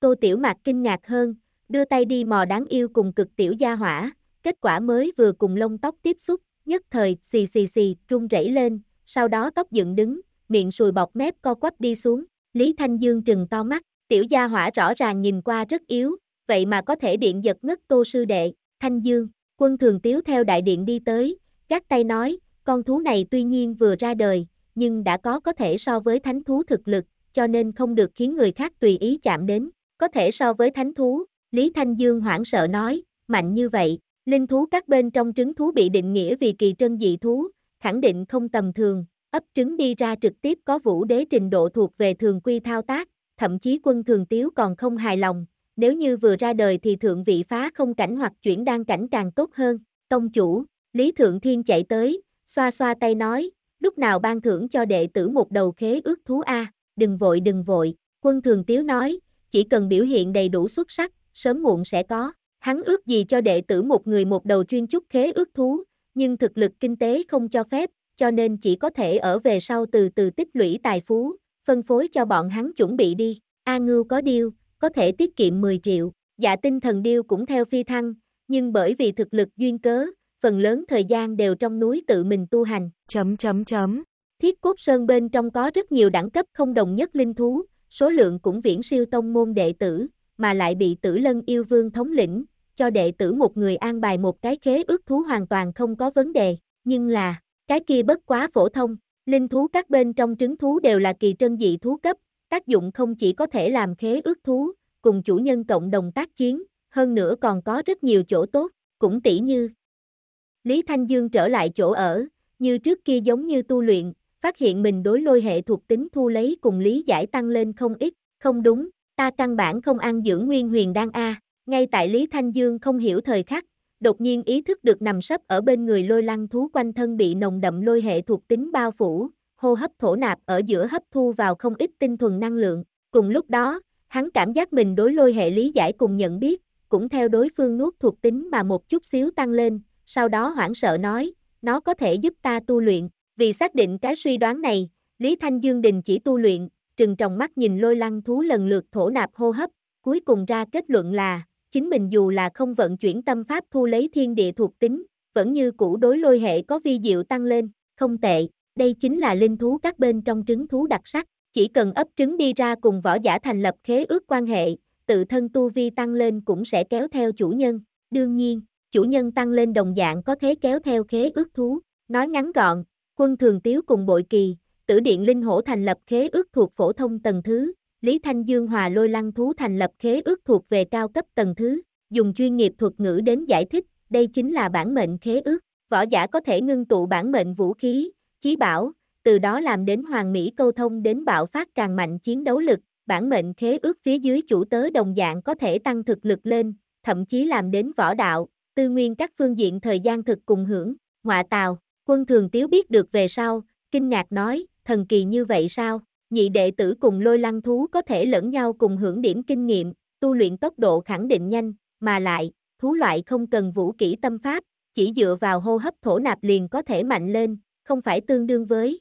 Speaker 1: Tô Tiểu Mạc kinh ngạc hơn, đưa tay đi mò đáng yêu cùng cực tiểu gia hỏa, kết quả mới vừa cùng lông tóc tiếp xúc, nhất thời xì xì xì trung rẩy lên, sau đó tóc dựng đứng, miệng sùi bọc mép co quắp đi xuống, Lý Thanh Dương trừng to mắt, tiểu gia hỏa rõ ràng nhìn qua rất yếu, vậy mà có thể điện giật ngất Tô sư đệ, Thanh Dương, quân thường tiếu theo đại điện đi tới, các tay nói, con thú này tuy nhiên vừa ra đời, nhưng đã có có thể so với thánh thú thực lực, cho nên không được khiến người khác tùy ý chạm đến. Có thể so với thánh thú, Lý Thanh Dương hoảng sợ nói, mạnh như vậy, linh thú các bên trong trứng thú bị định nghĩa vì kỳ trân dị thú, khẳng định không tầm thường, ấp trứng đi ra trực tiếp có vũ đế trình độ thuộc về thường quy thao tác, thậm chí quân thường tiếu còn không hài lòng, nếu như vừa ra đời thì thượng vị phá không cảnh hoặc chuyển đan cảnh càng tốt hơn, tông chủ, Lý Thượng Thiên chạy tới, xoa xoa tay nói, lúc nào ban thưởng cho đệ tử một đầu khế ước thú A, đừng vội đừng vội, quân thường tiếu nói, chỉ cần biểu hiện đầy đủ xuất sắc, sớm muộn sẽ có. Hắn ước gì cho đệ tử một người một đầu chuyên chúc khế ước thú, nhưng thực lực kinh tế không cho phép, cho nên chỉ có thể ở về sau từ từ tích lũy tài phú, phân phối cho bọn hắn chuẩn bị đi. A Ngưu có điêu, có thể tiết kiệm 10 triệu. Dạ tinh thần điêu cũng theo phi thăng, nhưng bởi vì thực lực duyên cớ, phần lớn thời gian đều trong núi tự mình tu hành. Chấm chấm chấm. Thiết cốt sơn bên trong có rất nhiều đẳng cấp không đồng nhất linh thú, số lượng cũng viễn siêu tông môn đệ tử, mà lại bị tử lân yêu vương thống lĩnh, cho đệ tử một người an bài một cái khế ước thú hoàn toàn không có vấn đề, nhưng là, cái kia bất quá phổ thông, linh thú các bên trong trứng thú đều là kỳ trân dị thú cấp, tác dụng không chỉ có thể làm khế ước thú, cùng chủ nhân cộng đồng tác chiến, hơn nữa còn có rất nhiều chỗ tốt, cũng tỷ như, Lý Thanh Dương trở lại chỗ ở, như trước kia giống như tu luyện, phát hiện mình đối lôi hệ thuộc tính thu lấy cùng lý giải tăng lên không ít, không đúng, ta căn bản không ăn dưỡng nguyên huyền đan A, ngay tại Lý Thanh Dương không hiểu thời khắc, đột nhiên ý thức được nằm sấp ở bên người lôi lăng thú quanh thân bị nồng đậm lôi hệ thuộc tính bao phủ, hô hấp thổ nạp ở giữa hấp thu vào không ít tinh thuần năng lượng, cùng lúc đó, hắn cảm giác mình đối lôi hệ lý giải cùng nhận biết, cũng theo đối phương nuốt thuộc tính mà một chút xíu tăng lên, sau đó hoảng sợ nói, nó có thể giúp ta tu luyện. Vì xác định cái suy đoán này, Lý Thanh Dương Đình chỉ tu luyện, trừng tròng mắt nhìn lôi lăng thú lần lượt thổ nạp hô hấp, cuối cùng ra kết luận là, chính mình dù là không vận chuyển tâm pháp thu lấy thiên địa thuộc tính, vẫn như cũ đối lôi hệ có vi diệu tăng lên, không tệ, đây chính là linh thú các bên trong trứng thú đặc sắc, chỉ cần ấp trứng đi ra cùng võ giả thành lập khế ước quan hệ, tự thân tu vi tăng lên cũng sẽ kéo theo chủ nhân, đương nhiên, chủ nhân tăng lên đồng dạng có thế kéo theo khế ước thú. Nói ngắn gọn, quân thường tiếu cùng bội kỳ, tử điện linh hổ thành lập khế ước thuộc phổ thông tầng thứ, Lý Thanh Dương hòa lôi lăng thú thành lập khế ước thuộc về cao cấp tầng thứ, dùng chuyên nghiệp thuật ngữ đến giải thích, đây chính là bản mệnh khế ước. Võ giả có thể ngưng tụ bản mệnh vũ khí, chí bảo, từ đó làm đến hoàng mỹ câu thông đến bạo phát càng mạnh chiến đấu lực, bản mệnh khế ước phía dưới chủ tớ đồng dạng có thể tăng thực lực lên, thậm chí làm đến võ đạo, tư nguyên các phương diện thời gian thực cùng hưởng, ngọa tào, quân thường tiếu biết được về sau, kinh ngạc nói, thần kỳ như vậy sao, nhị đệ tử cùng lôi lăng thú có thể lẫn nhau cùng hưởng điểm kinh nghiệm, tu luyện tốc độ khẳng định nhanh, mà lại, thú loại không cần vũ kỹ tâm pháp, chỉ dựa vào hô hấp thổ nạp liền có thể mạnh lên, không phải tương đương với.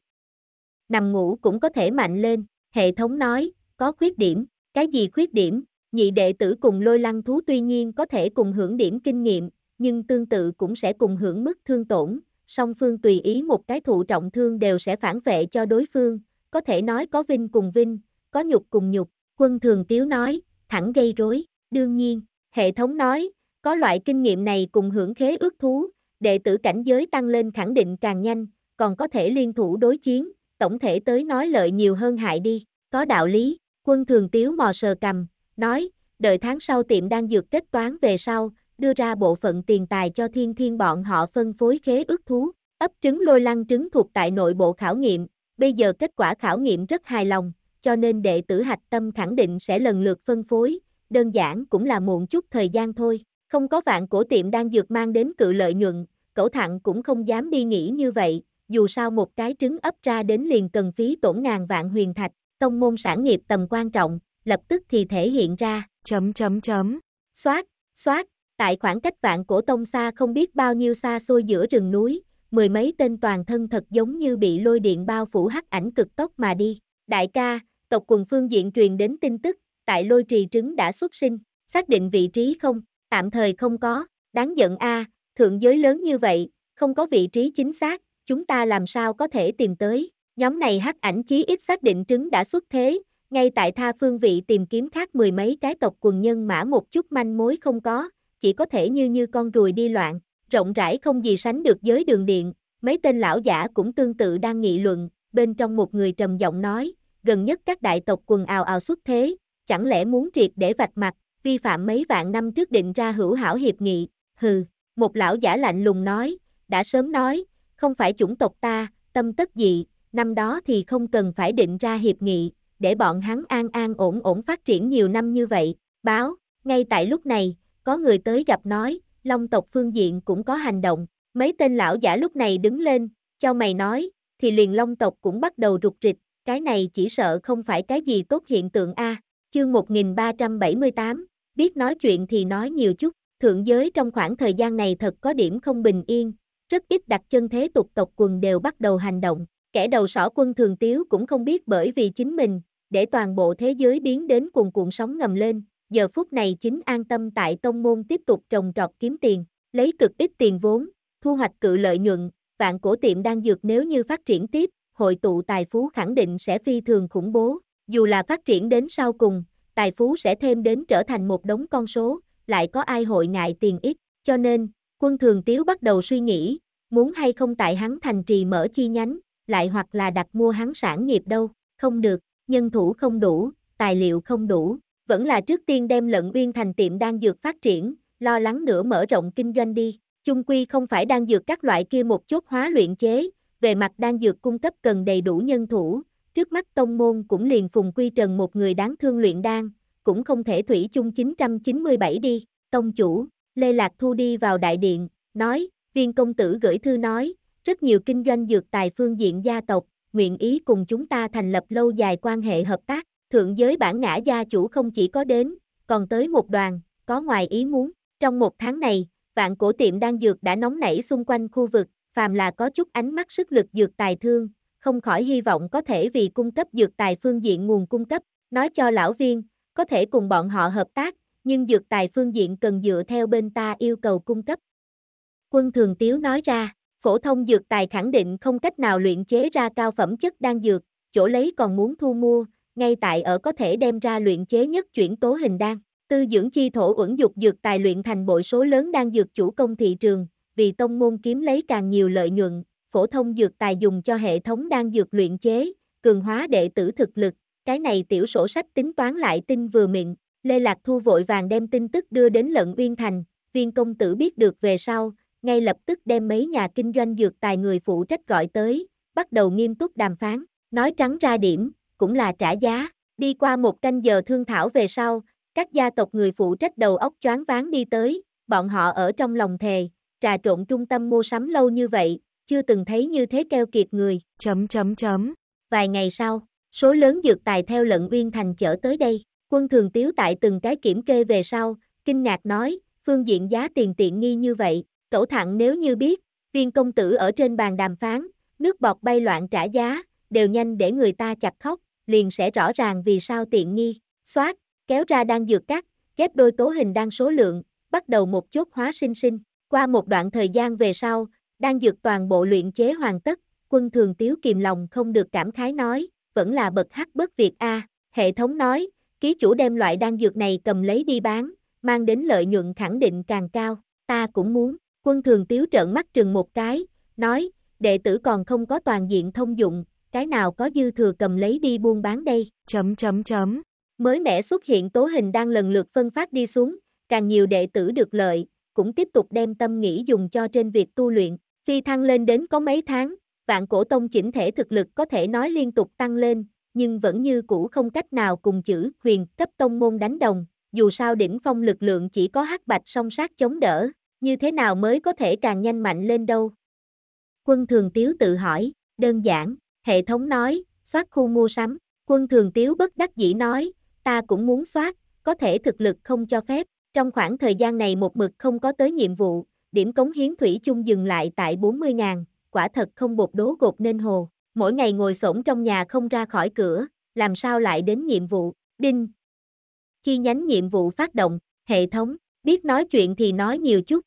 Speaker 1: Nằm ngủ cũng có thể mạnh lên, hệ thống nói, có khuyết điểm, cái gì khuyết điểm, nhị đệ tử cùng lôi lăng thú tuy nhiên có thể cùng hưởng điểm kinh nghiệm, nhưng tương tự cũng sẽ cùng hưởng mức thương tổn, song phương tùy ý một cái thụ trọng thương đều sẽ phản vệ cho đối phương, có thể nói có vinh cùng vinh, có nhục cùng nhục, quân thường tiếu nói, thẳng gây rối, đương nhiên, hệ thống nói, có loại kinh nghiệm này cùng hưởng khế ước thú, đệ tử cảnh giới tăng lên khẳng định càng nhanh, còn có thể liên thủ đối chiến, tổng thể tới nói lợi nhiều hơn hại đi, có đạo lý, quân thường tiếu mò sờ cầm, nói, đợi tháng sau tiệm đang dược kết toán về sau, đưa ra bộ phận tiền tài cho thiên thiên bọn họ phân phối khế ước thú. Ấp trứng lôi lăng trứng thuộc tại nội bộ khảo nghiệm, bây giờ kết quả khảo nghiệm rất hài lòng, cho nên đệ tử hạch tâm khẳng định sẽ lần lượt phân phối, đơn giản cũng là muộn chút thời gian thôi. Không có vạn cổ tiệm đang dược mang đến cự lợi nhuận, cẩu thẳng cũng không dám đi nghĩ như vậy, dù sao một cái trứng ấp ra đến liền cần phí tổn ngàn vạn huyền thạch, tông môn sản nghiệp tầm quan trọng, lập tức thì thể hiện ra, chấm chấm chấm, xoát, xoát, Tại khoảng cách vạn cổ tông xa không biết bao nhiêu xa xôi giữa rừng núi, mười mấy tên toàn thân thật giống như bị lôi điện bao phủ hắc ảnh cực tốc mà đi. Đại ca, tộc quần phương diện truyền đến tin tức, tại lôi trì trứng đã xuất sinh, xác định vị trí không, tạm thời không có, đáng giận a, thượng giới lớn như vậy, không có vị trí chính xác, chúng ta làm sao có thể tìm tới. Nhóm này hắc ảnh chí ít xác định trứng đã xuất thế, ngay tại tha phương vị tìm kiếm khác mười mấy cái tộc quần nhân mã một chút manh mối không có, chỉ có thể như như con ruồi đi loạn, rộng rãi không gì sánh được giới đường điện, mấy tên lão giả cũng tương tự đang nghị luận, bên trong một người trầm giọng nói, gần nhất các đại tộc quần ào ào xuất thế, chẳng lẽ muốn triệt để vạch mặt, vi phạm mấy vạn năm trước định ra hữu hảo hiệp nghị, hừ, một lão giả lạnh lùng nói, đã sớm nói, không phải chủng tộc ta, tâm tất dị, năm đó thì không cần phải định ra hiệp nghị, để bọn hắn an an ổn ổn phát triển nhiều năm như vậy, báo, ngay tại lúc này, có người tới gặp nói, long tộc phương diện cũng có hành động, mấy tên lão giả lúc này đứng lên, cho mày nói, thì liền long tộc cũng bắt đầu rụt rịch, cái này chỉ sợ không phải cái gì tốt hiện tượng A, chương 1378, biết nói chuyện thì nói nhiều chút, thượng giới trong khoảng thời gian này thật có điểm không bình yên, rất ít đặt chân thế tục tộc quần đều bắt đầu hành động, kẻ đầu sỏ quân thường tiếu cũng không biết bởi vì chính mình, để toàn bộ thế giới biến đến cuồn cuộn sóng ngầm lên, giờ phút này chính an tâm tại tông môn tiếp tục trồng trọt kiếm tiền, lấy cực ít tiền vốn, thu hoạch cự lợi nhuận, vạn cổ tiệm đang dược nếu như phát triển tiếp, hội tụ tài phú khẳng định sẽ phi thường khủng bố, dù là phát triển đến sau cùng, tài phú sẽ thêm đến trở thành một đống con số, lại có ai hội ngại tiền ít, cho nên, quân thường tiếu bắt đầu suy nghĩ, muốn hay không tại hắn thành trì mở chi nhánh, lại hoặc là đặt mua hắn sản nghiệp đâu, không được, nhân thủ không đủ, tài liệu không đủ, vẫn là trước tiên đem lận uyên thành tiệm đang dược phát triển, lo lắng nữa mở rộng kinh doanh đi. Chung quy không phải đang dược các loại kia một chút hóa luyện chế, về mặt đang dược cung cấp cần đầy đủ nhân thủ, trước mắt tông môn cũng liền phùng quy trần một người đáng thương luyện đan, cũng không thể thủy chung 997 đi, tông chủ, Lê Lạc Thu đi vào đại điện, nói, viên công tử gửi thư nói, rất nhiều kinh doanh dược tài phương diện gia tộc, nguyện ý cùng chúng ta thành lập lâu dài quan hệ hợp tác, thượng giới bản ngã gia chủ không chỉ có đến, còn tới một đoàn, có ngoài ý muốn. Trong một tháng này, vạn cổ tiệm đang dược đã nóng nảy xung quanh khu vực, phàm là có chút ánh mắt sức lực dược tài thương, không khỏi hy vọng có thể vì cung cấp dược tài phương diện nguồn cung cấp, nói cho lão viên, có thể cùng bọn họ hợp tác, nhưng dược tài phương diện cần dựa theo bên ta yêu cầu cung cấp. Quân Thường Tiếu nói ra, phổ thông dược tài khẳng định không cách nào luyện chế ra cao phẩm chất đan dược, chỗ lấy còn muốn thu mua, ngay tại ở có thể đem ra luyện chế nhất chuyển tố hình đan. Tư dưỡng chi thổ ẩn dục dược tài luyện thành bộ số lớn đan dược chủ công thị trường, vì tông môn kiếm lấy càng nhiều lợi nhuận, phổ thông dược tài dùng cho hệ thống đan dược luyện chế, cường hóa đệ tử thực lực, cái này tiểu sổ sách tính toán lại tin vừa miệng, Lê Lạc Thu vội vàng đem tin tức đưa đến lận uyên thành, viên công tử biết được về sau, ngay lập tức đem mấy nhà kinh doanh dược tài người phụ trách gọi tới, bắt đầu nghiêm túc đàm phán, nói trắng ra điểm, cũng là trả giá. Đi qua một canh giờ thương thảo về sau, các gia tộc người phụ trách đầu óc choáng váng đi tới, bọn họ ở trong lòng thề, trà trộn trung tâm mua sắm lâu như vậy, chưa từng thấy như thế keo kiệt người. Chấm chấm chấm. Vài ngày sau, số lớn dược tài theo lận uyên thành chở tới đây, quân thường tiếu tại từng cái kiểm kê về sau, kinh ngạc nói, phương diện giá tiền tiện nghi như vậy, cẩu thẳng nếu như biết, viên công tử ở trên bàn đàm phán, nước bọt bay loạn trả giá, đều nhanh để người ta chặt khóc, liền sẽ rõ ràng vì sao tiện nghi, xoát, kéo ra đang dược cắt, ghép đôi tố hình đang số lượng, bắt đầu một chút hóa sinh sinh. Qua một đoạn thời gian về sau, đang dược toàn bộ luyện chế hoàn tất, quân thường tiếu kìm lòng không được cảm khái nói, vẫn là bậc hắc bất việt A, hệ thống nói, ký chủ đem loại đang dược này cầm lấy đi bán, mang đến lợi nhuận khẳng định càng cao, ta cũng muốn, quân thường tiếu trợn mắt trừng một cái, nói, đệ tử còn không có toàn diện thông dụng, cái nào có dư thừa cầm lấy đi buôn bán đây. Chấm chấm chấm. Mới mẻ xuất hiện tố hình đang lần lượt phân phát đi xuống, càng nhiều đệ tử được lợi, cũng tiếp tục đem tâm nghĩ dùng cho trên việc tu luyện, phi thăng lên đến có mấy tháng, vạn cổ tông chỉnh thể thực lực có thể nói liên tục tăng lên, nhưng vẫn như cũ không cách nào cùng chữ huyền cấp tông môn đánh đồng, dù sao đỉnh phong lực lượng chỉ có hắc bạch song sát chống đỡ, như thế nào mới có thể càng nhanh mạnh lên đâu. Quân thường tiếu tự hỏi, đơn giản, Hệ thống nói, soát khu mua sắm, quân thường tiếu bất đắc dĩ nói, ta cũng muốn soát, có thể thực lực không cho phép. Trong khoảng thời gian này một mực không có tới nhiệm vụ, điểm cống hiến thủy chung dừng lại tại 40.000, quả thật không bột đố gột nên hồ. Mỗi ngày ngồi xổm trong nhà không ra khỏi cửa, làm sao lại đến nhiệm vụ, đinh. Chi nhánh nhiệm vụ phát động, hệ thống, biết nói chuyện thì nói nhiều chút.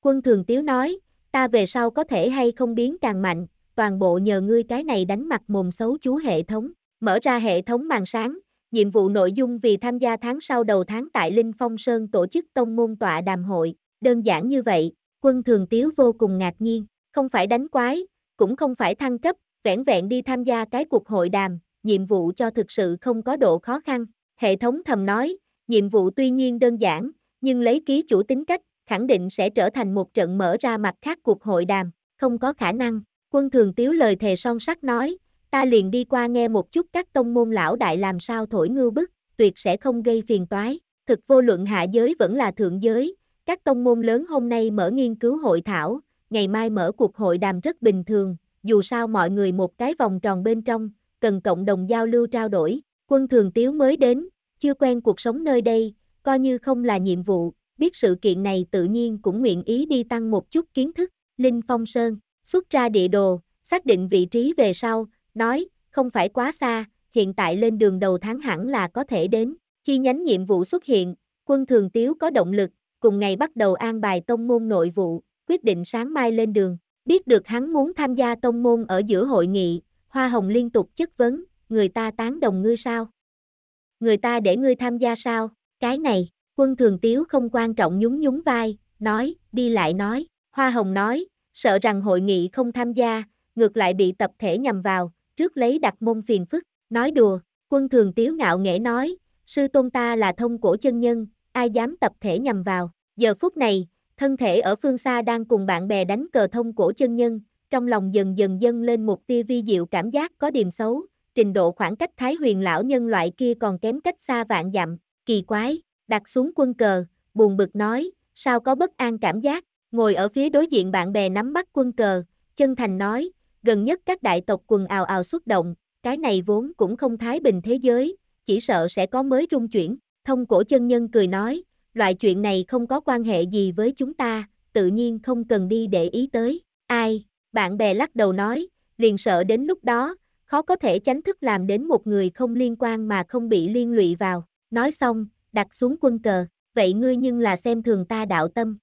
Speaker 1: Quân thường tiếu nói, ta về sau có thể hay không biến càng mạnh, toàn bộ nhờ ngươi cái này đánh mặt mồm xấu chú hệ thống, mở ra hệ thống màn sáng, nhiệm vụ nội dung vì tham gia tháng sau đầu tháng tại Linh Phong Sơn tổ chức tông môn tọa đàm hội, đơn giản như vậy, quân thường tiếu vô cùng ngạc nhiên, không phải đánh quái, cũng không phải thăng cấp, vẻn vẹn đi tham gia cái cuộc hội đàm, nhiệm vụ cho thực sự không có độ khó khăn, hệ thống thầm nói, nhiệm vụ tuy nhiên đơn giản, nhưng lấy ký chủ tính cách, khẳng định sẽ trở thành một trận mở ra mặt khác cuộc hội đàm, không có khả năng, Quân thường tiếu lời thề son sắt nói, ta liền đi qua nghe một chút các tông môn lão đại làm sao thổi ngư bức, tuyệt sẽ không gây phiền toái, thực vô luận hạ giới vẫn là thượng giới, các tông môn lớn hôm nay mở nghiên cứu hội thảo, ngày mai mở cuộc hội đàm rất bình thường, dù sao mọi người một cái vòng tròn bên trong, cần cộng đồng giao lưu trao đổi, quân thường tiếu mới đến, chưa quen cuộc sống nơi đây, coi như không là nhiệm vụ, biết sự kiện này tự nhiên cũng nguyện ý đi tăng một chút kiến thức, Linh Phong Sơn xuất ra địa đồ, xác định vị trí về sau, nói, không phải quá xa, hiện tại lên đường đầu tháng hẳn là có thể đến. Chi nhánh nhiệm vụ xuất hiện, quân thường tiếu có động lực, cùng ngày bắt đầu an bài tông môn nội vụ, quyết định sáng mai lên đường. Biết được hắn muốn tham gia tông môn ở giữa hội nghị, Hoa Hồng liên tục chất vấn, người ta tán đồng ngươi sao? Người ta để ngươi tham gia sao? Cái này, quân thường tiếu không quan trọng nhún nhún vai, nói, đi lại nói. Hoa Hồng nói, sợ rằng hội nghị không tham gia, ngược lại bị tập thể nhằm vào, trước lấy đặt môn phiền phức, nói đùa, quân thường tiếu ngạo nghễ nói, sư tôn ta là thông cổ chân nhân, ai dám tập thể nhằm vào, giờ phút này, thân thể ở phương xa đang cùng bạn bè đánh cờ thông cổ chân nhân, trong lòng dần dần dâng lên một tia vi diệu cảm giác có điểm xấu, trình độ khoảng cách thái huyền lão nhân loại kia còn kém cách xa vạn dặm, kỳ quái, đặt xuống quân cờ, buồn bực nói, sao có bất an cảm giác, Ngồi ở phía đối diện bạn bè nắm bắt quân cờ, chân thành nói, gần nhất các đại tộc quần ào ào xuất động, cái này vốn cũng không thái bình thế giới, chỉ sợ sẽ có mới rung chuyển. Thông cổ chân nhân cười nói, loại chuyện này không có quan hệ gì với chúng ta, tự nhiên không cần đi để ý tới. Ai, bạn bè lắc đầu nói, liền sợ đến lúc đó, khó có thể tránh thức làm đến một người không liên quan mà không bị liên lụy vào. Nói xong, đặt xuống quân cờ, vậy ngươi nhưng là xem thường ta đạo tâm.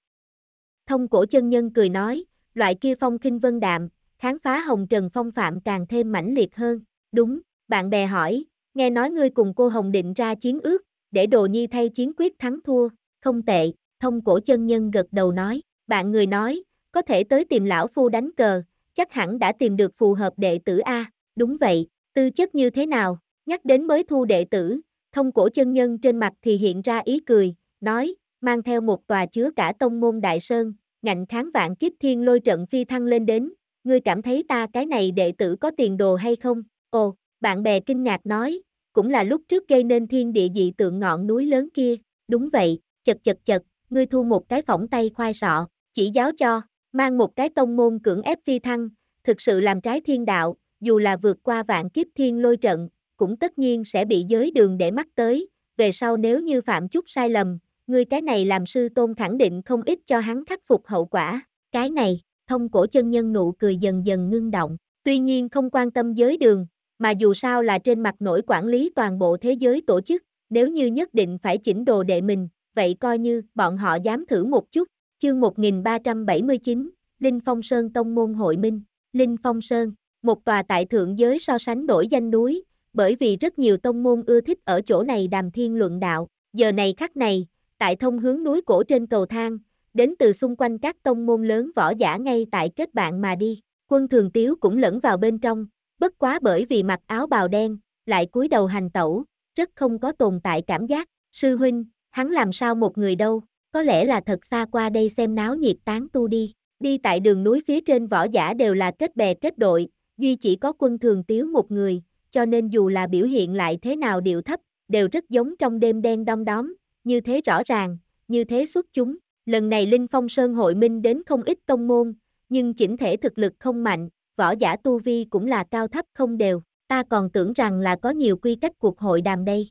Speaker 1: Thông cổ chân nhân cười nói, loại kia phong kinh vân đạm, kháng phá hồng trần phong phạm càng thêm mãnh liệt hơn. Đúng, bạn bè hỏi, nghe nói ngươi cùng cô Hồng định ra chiến ước, để đồ nhi thay chiến quyết thắng thua, không tệ, thông cổ chân nhân gật đầu nói, bạn người nói, có thể tới tìm lão phu đánh cờ, chắc hẳn đã tìm được phù hợp đệ tử A, đúng vậy, tư chất như thế nào, nhắc đến mới thu đệ tử, thông cổ chân nhân trên mặt thì hiện ra ý cười, nói, mang theo một tòa chứa cả tông môn đại sơn, ngạnh kháng vạn kiếp thiên lôi trận phi thăng lên đến, ngươi cảm thấy ta cái này đệ tử có tiền đồ hay không? Ồ, bạn bè kinh ngạc nói, cũng là lúc trước gây nên thiên địa dị tượng ngọn núi lớn kia, đúng vậy, chật chật chật, ngươi thu một cái phỏng tay khoai sọ, chỉ giáo cho, mang một cái tông môn cưỡng ép phi thăng, thực sự làm trái thiên đạo, dù là vượt qua vạn kiếp thiên lôi trận, cũng tất nhiên sẽ bị giới đường để mắt tới, về sau nếu như phạm chút sai lầm, Ngươi cái này làm sư tôn khẳng định không ít cho hắn khắc phục hậu quả. Cái này, thông cổ chân nhân nụ cười dần dần ngưng động. Tuy nhiên không quan tâm giới đường, mà dù sao là trên mặt nổi quản lý toàn bộ thế giới tổ chức, nếu như nhất định phải chỉnh đồ đệ mình, vậy coi như bọn họ dám thử một chút. Chương 1379, Linh Phong Sơn Tông Môn Hội Minh, Linh Phong Sơn, một tòa tại thượng giới so sánh nổi danh núi, bởi vì rất nhiều tông môn ưa thích ở chỗ này đàm thiên luận đạo, giờ này khắc này, tại thông hướng núi cổ trên cầu thang, đến từ xung quanh các tông môn lớn võ giả ngay tại kết bạn mà đi. Quân thường tiếu cũng lẫn vào bên trong, bất quá bởi vì mặc áo bào đen, lại cúi đầu hành tẩu, rất không có tồn tại cảm giác. Sư huynh, hắn làm sao một người đâu, có lẽ là thật xa qua đây xem náo nhiệt tán tu đi. Đi tại đường núi phía trên võ giả đều là kết bè kết đội, duy chỉ có quân thường tiếu một người, cho nên dù là biểu hiện lại thế nào điệu thấp, đều rất giống trong đêm đen đom đóm, như thế rõ ràng, như thế xuất chúng. Lần này Linh Phong Sơn hội minh đến không ít tông môn, nhưng chỉnh thể thực lực không mạnh, võ giả tu vi cũng là cao thấp không đều, ta còn tưởng rằng là có nhiều quy cách cuộc hội đàm đây.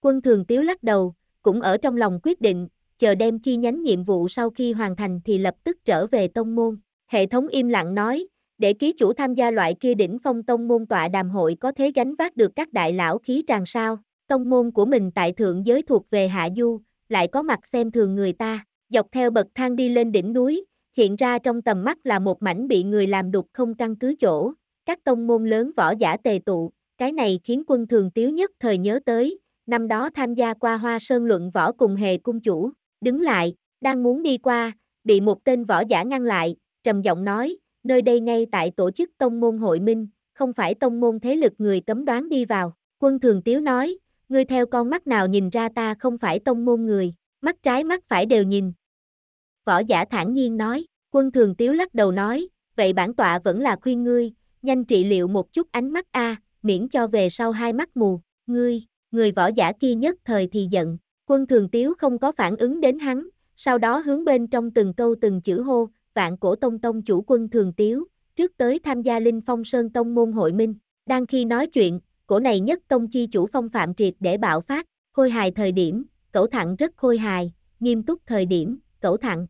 Speaker 1: Quân thường tiếu lắc đầu, cũng ở trong lòng quyết định, chờ đem chi nhánh nhiệm vụ sau khi hoàn thành thì lập tức trở về tông môn. Hệ thống im lặng nói, để ký chủ tham gia loại kia đỉnh phong tông môn tọa đàm hội có thế gánh vác được các đại lão khí tràn sao, tông môn của mình tại thượng giới thuộc về hạ du, lại có mặt xem thường người ta, dọc theo bậc thang đi lên đỉnh núi, hiện ra trong tầm mắt là một mảnh bị người làm đục không căn cứ chỗ, các tông môn lớn võ giả tề tụ, cái này khiến quân thường tiếu nhất thời nhớ tới, năm đó tham gia qua hoa sơn luận võ cùng hề cung chủ, đứng lại, đang muốn đi qua, bị một tên võ giả ngăn lại, trầm giọng nói, nơi đây ngay tại tổ chức tông môn hội minh, không phải tông môn thế lực người cấm đoán đi vào, quân thường tiếu nói, ngươi theo con mắt nào nhìn ra ta không phải tông môn người, mắt trái mắt phải đều nhìn. Võ giả thản nhiên nói, quân thường tiếu lắc đầu nói, vậy bản tọa vẫn là khuyên ngươi, nhanh trị liệu một chút ánh mắt a, miễn cho về sau hai mắt mù, ngươi, người võ giả kia nhất thời thì giận, quân thường tiếu không có phản ứng đến hắn, sau đó hướng bên trong từng câu từng chữ hô, vạn cổ tông tông chủ quân thường tiếu, trước tới tham gia linh phong sơn tông môn hội minh, đang khi nói chuyện, cổ này nhất công chi chủ phong phạm triệt để bạo phát, khôi hài thời điểm, cẩu thẳng rất khôi hài, nghiêm túc thời điểm, cẩu thẳng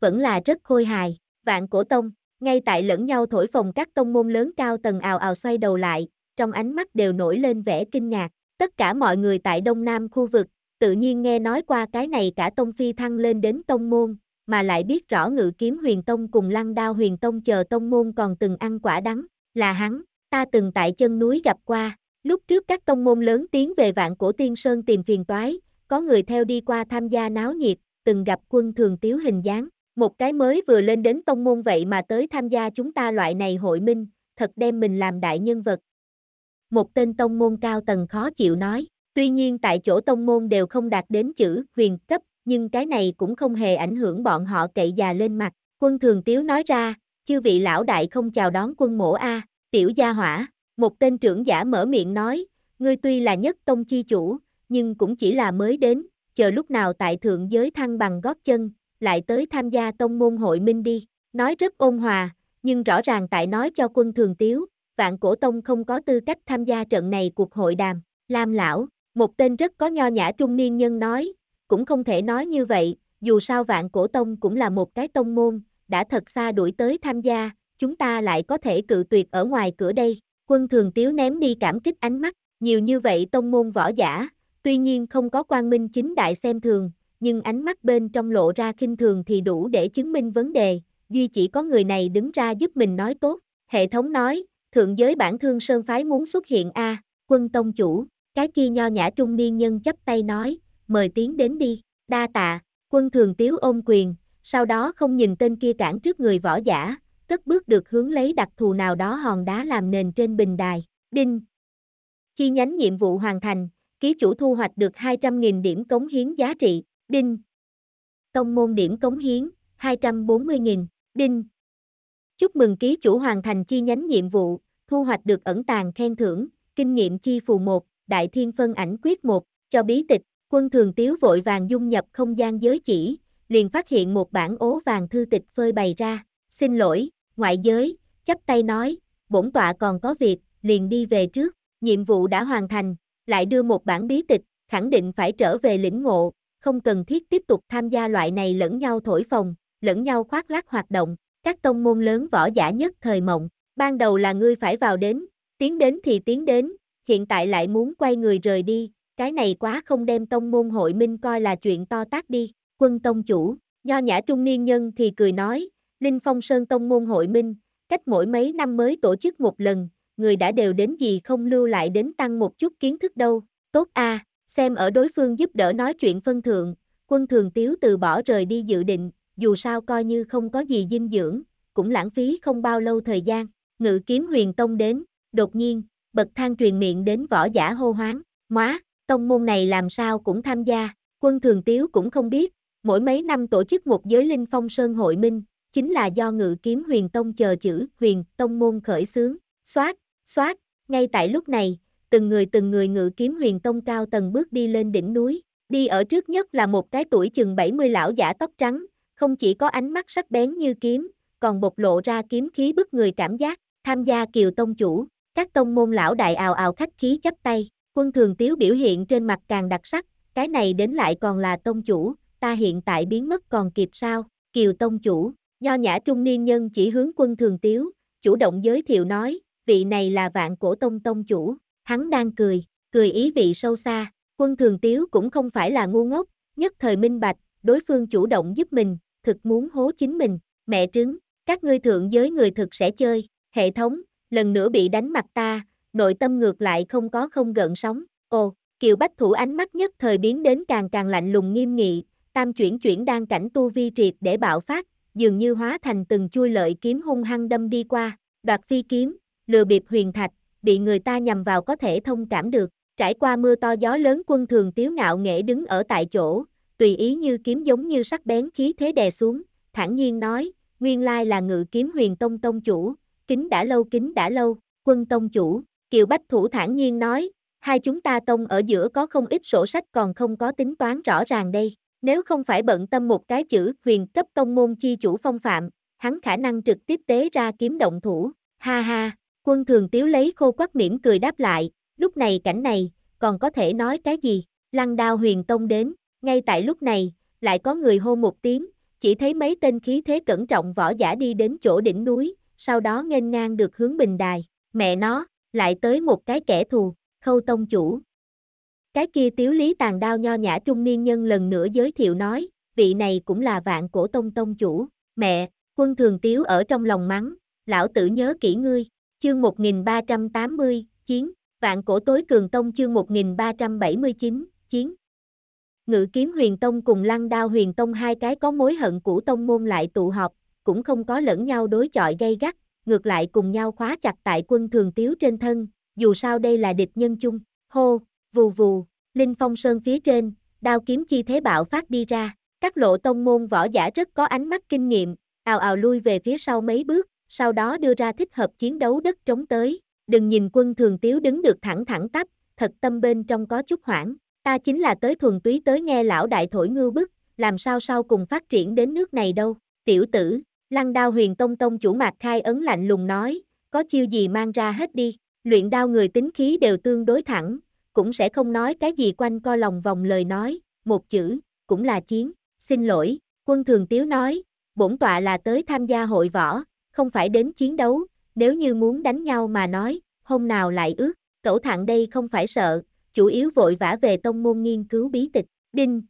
Speaker 1: vẫn là rất khôi hài, vạn cổ tông, ngay tại lẫn nhau thổi phồng các tông môn lớn cao tầng ào ào xoay đầu lại, trong ánh mắt đều nổi lên vẻ kinh ngạc, tất cả mọi người tại đông nam khu vực, tự nhiên nghe nói qua cái này cả tông phi thăng lên đến tông môn, mà lại biết rõ ngự kiếm huyền tông cùng lăng đao huyền tông chờ tông môn còn từng ăn quả đắng, là hắn, ta từng tại chân núi gặp qua, lúc trước các tông môn lớn tiến về vạn cổ tiên sơn tìm phiền toái, có người theo đi qua tham gia náo nhiệt, từng gặp quân thường tiếu hình dáng, một cái mới vừa lên đến tông môn vậy mà tới tham gia chúng ta loại này hội minh, thật đem mình làm đại nhân vật. Một tên tông môn cao tầng khó chịu nói, tuy nhiên tại chỗ tông môn đều không đạt đến chữ huyền cấp, nhưng cái này cũng không hề ảnh hưởng bọn họ cậy già lên mặt. Quân thường tiếu nói ra, chư vị lão đại không chào đón quân mổ A, Tiểu gia hỏa, một tên trưởng giả mở miệng nói, ngươi tuy là nhất tông chi chủ, nhưng cũng chỉ là mới đến, chờ lúc nào tại thượng giới thăng bằng gót chân, lại tới tham gia tông môn hội minh đi. Nói rất ôn hòa, nhưng rõ ràng tại nói cho quân thường tiếu, vạn cổ tông không có tư cách tham gia trận này cuộc hội đàm. Lam lão, một tên rất có nho nhã trung niên nhân nói, cũng không thể nói như vậy, dù sao vạn cổ tông cũng là một cái tông môn, đã thật xa đuổi tới tham gia, chúng ta lại có thể cự tuyệt ở ngoài cửa đây. Quân thường tiếu ném đi cảm kích ánh mắt, nhiều như vậy tông môn võ giả, tuy nhiên không có quan minh chính đại xem thường, nhưng ánh mắt bên trong lộ ra khinh thường thì đủ để chứng minh vấn đề, duy chỉ có người này đứng ra giúp mình nói tốt. Hệ thống nói, thượng giới bản thương sơn phái muốn xuất hiện a quân tông chủ, cái kia nho nhã trung niên nhân chấp tay nói, mời tiến đến đi, đa tạ, quân thường tiếu ôm quyền, sau đó không nhìn tên kia cản trước người võ giả, cất bước được hướng lấy đặc thù nào đó hòn đá làm nền trên bình đài. Đinh. Chi nhánh nhiệm vụ hoàn thành, ký chủ thu hoạch được 200.000 điểm cống hiến giá trị. Đinh. Tông môn điểm cống hiến, 240.000. Đinh. Chúc mừng ký chủ hoàn thành chi nhánh nhiệm vụ, thu hoạch được ẩn tàng khen thưởng, kinh nghiệm chi phù 1, đại thiên phân ảnh quyết 1, cho bí tịch, quân thường tiếu vội vàng dung nhập không gian giới chỉ, liền phát hiện một bản ố vàng thư tịch phơi bày ra, xin lỗi, ngoại giới, chắp tay nói, bổn tọa còn có việc, liền đi về trước, nhiệm vụ đã hoàn thành, lại đưa một bản bí tịch, khẳng định phải trở về lĩnh ngộ, không cần thiết tiếp tục tham gia loại này lẫn nhau thổi phồng, lẫn nhau khoác lác hoạt động, các tông môn lớn võ giả nhất thời mộng, ban đầu là ngươi phải vào đến, tiến đến thì tiến đến, hiện tại lại muốn quay người rời đi, cái này quá không đem tông môn hội minh coi là chuyện to tác đi, quân tông chủ, nho nhã trung niên nhân thì cười nói, Linh Phong Sơn Tông môn hội minh, cách mỗi mấy năm mới tổ chức một lần, người đã đều đến gì không lưu lại đến tăng một chút kiến thức đâu. Tốt a, à, xem ở đối phương giúp đỡ nói chuyện phân thượng, quân thường tiếu từ bỏ rời đi dự định, dù sao coi như không có gì dinh dưỡng, cũng lãng phí không bao lâu thời gian. Ngự kiếm huyền tông đến, đột nhiên, bậc thang truyền miệng đến võ giả hô hoáng, móa, tông môn này làm sao cũng tham gia, quân thường tiếu cũng không biết, mỗi mấy năm tổ chức một giới linh phong sơn hội minh, chính là do ngự kiếm huyền tông chờ chữ huyền tông môn khởi xướng, xoát, xoát, ngay tại lúc này, từng người từng người ngự kiếm huyền tông cao tầng bước đi lên đỉnh núi, đi ở trước nhất là một cái tuổi chừng 70 lão giả tóc trắng, không chỉ có ánh mắt sắc bén như kiếm, còn bộc lộ ra kiếm khí bức người cảm giác, tham gia kiều tông chủ, các tông môn lão đại ào ào khách khí chắp tay, quân thường tiếu biểu hiện trên mặt càng đặc sắc, cái này đến lại còn là tông chủ, ta hiện tại biến mất còn kịp sao, kiều tông chủ, Nho nhã trung niên nhân chỉ hướng quân thường tiếu, chủ động giới thiệu nói, vị này là vạn cổ tông tông chủ, hắn đang cười, cười ý vị sâu xa, quân thường tiếu cũng không phải là ngu ngốc, nhất thời minh bạch, đối phương chủ động giúp mình, thực muốn hố chính mình, mẹ trứng, các ngươi thượng giới người thực sẽ chơi, hệ thống, lần nữa bị đánh mặt ta, nội tâm ngược lại không có không gợn sóng, ồ, kiều bách thủ ánh mắt nhất thời biến đến càng càng lạnh lùng nghiêm nghị, tam chuyển chuyển đang cảnh tu vi triệt để bạo phát, dường như hóa thành từng chui lợi kiếm hung hăng đâm đi qua, đoạt phi kiếm, lừa bịp huyền thạch, bị người ta nhằm vào có thể thông cảm được. Trải qua mưa to gió lớn quân thường tiếu ngạo nghệ đứng ở tại chỗ, tùy ý như kiếm giống như sắc bén khí thế đè xuống, thản nhiên nói, nguyên lai là ngự kiếm huyền tông tông chủ, kính đã lâu kính đã lâu, quân tông chủ, kiều bách thủ thản nhiên nói, hai chúng ta tông ở giữa có không ít sổ sách còn không có tính toán rõ ràng đây, nếu không phải bận tâm một cái chữ huyền cấp tông môn chi chủ phong phạm, hắn khả năng trực tiếp tế ra kiếm động thủ. Ha ha, quân thường tiếu lấy khô quắc mỉm cười đáp lại, lúc này cảnh này, còn có thể nói cái gì? Lăng đao huyền tông đến, ngay tại lúc này, lại có người hô một tiếng, chỉ thấy mấy tên khí thế cẩn trọng võ giả đi đến chỗ đỉnh núi, sau đó nghênh ngang được hướng bình đài. Mẹ nó, lại tới một cái kẻ thù, khâu tông chủ, cái kia tiếu lý tàn đao nho nhã trung niên nhân lần nữa giới thiệu nói, vị này cũng là vạn cổ tông tông chủ, mẹ, quân thường tiếu ở trong lòng mắng, lão tử nhớ kỹ ngươi, chương 1380, chiến, vạn cổ tối cường tông chương 1379, chiến. Ngự kiếm huyền tông cùng lăng đao huyền tông hai cái có mối hận cũ tông môn lại tụ họp, cũng không có lẫn nhau đối chọi gây gắt, ngược lại cùng nhau khóa chặt tại quân thường tiếu trên thân, dù sao đây là địch nhân chung, hô, vù vù, linh phong sơn phía trên, đao kiếm chi thế bạo phát đi ra, các lộ tông môn võ giả rất có ánh mắt kinh nghiệm, ào ào lui về phía sau mấy bước, sau đó đưa ra thích hợp chiến đấu đất trống tới, đừng nhìn quân thường tiếu đứng được thẳng thẳng tắp, thật tâm bên trong có chút hoảng, ta chính là tới thuần túy tới nghe lão đại thổi ngư bức, làm sao sau cùng phát triển đến nước này đâu, tiểu tử, lăng đao huyền tông tông chủ mạc khai ấn lạnh lùng nói, có chiêu gì mang ra hết đi, luyện đao người tính khí đều tương đối thẳng, cũng sẽ không nói cái gì quanh co lòng vòng lời nói, một chữ, cũng là chiến, xin lỗi, quân thường tiếu nói, bổn tọa là tới tham gia hội võ, không phải đến chiến đấu, nếu như muốn đánh nhau mà nói, hôm nào lại ước, cẩu thẳng đây không phải sợ, chủ yếu vội vã về tông môn nghiên cứu bí tịch, đinh.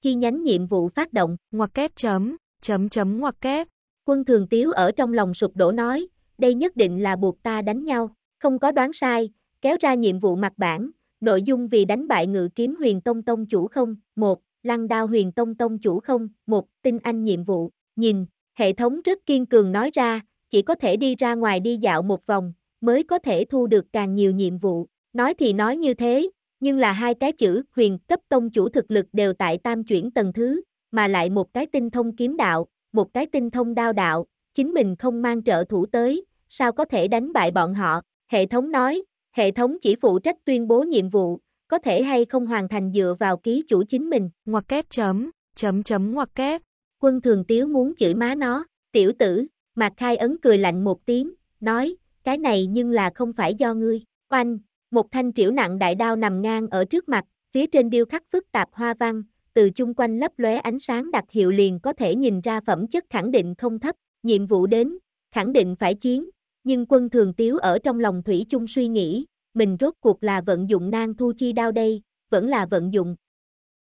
Speaker 1: Chi nhánh nhiệm vụ phát động, ngoặc kép chấm, chấm chấm ngoặc kép. Quân thường tiếu ở trong lòng sụp đổ nói, đây nhất định là buộc ta đánh nhau, không có đoán sai, kéo ra nhiệm vụ mặt bản, nội dung vì đánh bại ngự kiếm huyền tông tông chủ không, một, lăng đao huyền tông tông chủ không, một, tinh anh nhiệm vụ, nhìn, hệ thống rất kiên cường nói ra, chỉ có thể đi ra ngoài đi dạo một vòng, mới có thể thu được càng nhiều nhiệm vụ, nói thì nói như thế, nhưng là hai cái chữ huyền cấp tông chủ thực lực đều tại tam chuyển tầng thứ, mà lại một cái tinh thông kiếm đạo, một cái tinh thông đao đạo, chính mình không mang trợ thủ tới, sao có thể đánh bại bọn họ, hệ thống nói, Hệ thống chỉ phụ trách tuyên bố nhiệm vụ, có thể hay không hoàn thành dựa vào ký chủ chính mình. Ngoặc kép chấm, chấm chấm ngoặc kép. Quân thường tiếu muốn chửi má nó, tiểu tử, mặt Khai ấn cười lạnh một tiếng, nói, cái này nhưng là không phải do ngươi. Oanh, một thanh triểu nặng đại đao nằm ngang ở trước mặt, phía trên điêu khắc phức tạp hoa văn, từ chung quanh lấp lóe ánh sáng đặc hiệu liền có thể nhìn ra phẩm chất khẳng định không thấp, nhiệm vụ đến, khẳng định phải chiến, nhưng quân thường tiếu ở trong lòng Thủy chung suy nghĩ, mình rốt cuộc là vận dụng nan thu chi đao đây, vẫn là vận dụng.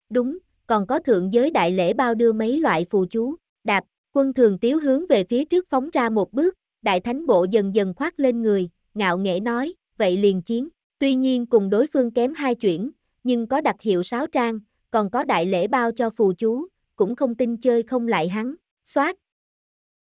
Speaker 1: Đúng, còn có thượng giới đại lễ bao đưa mấy loại phù chú, đạp, quân thường tiếu hướng về phía trước phóng ra một bước, đại thánh bộ dần dần khoác lên người, ngạo nghễ nói, vậy liền chiến, tuy nhiên cùng đối phương kém hai chuyển, nhưng có đặc hiệu sáo trang, còn có đại lễ bao cho phù chú, cũng không tin chơi không lại hắn, xoát,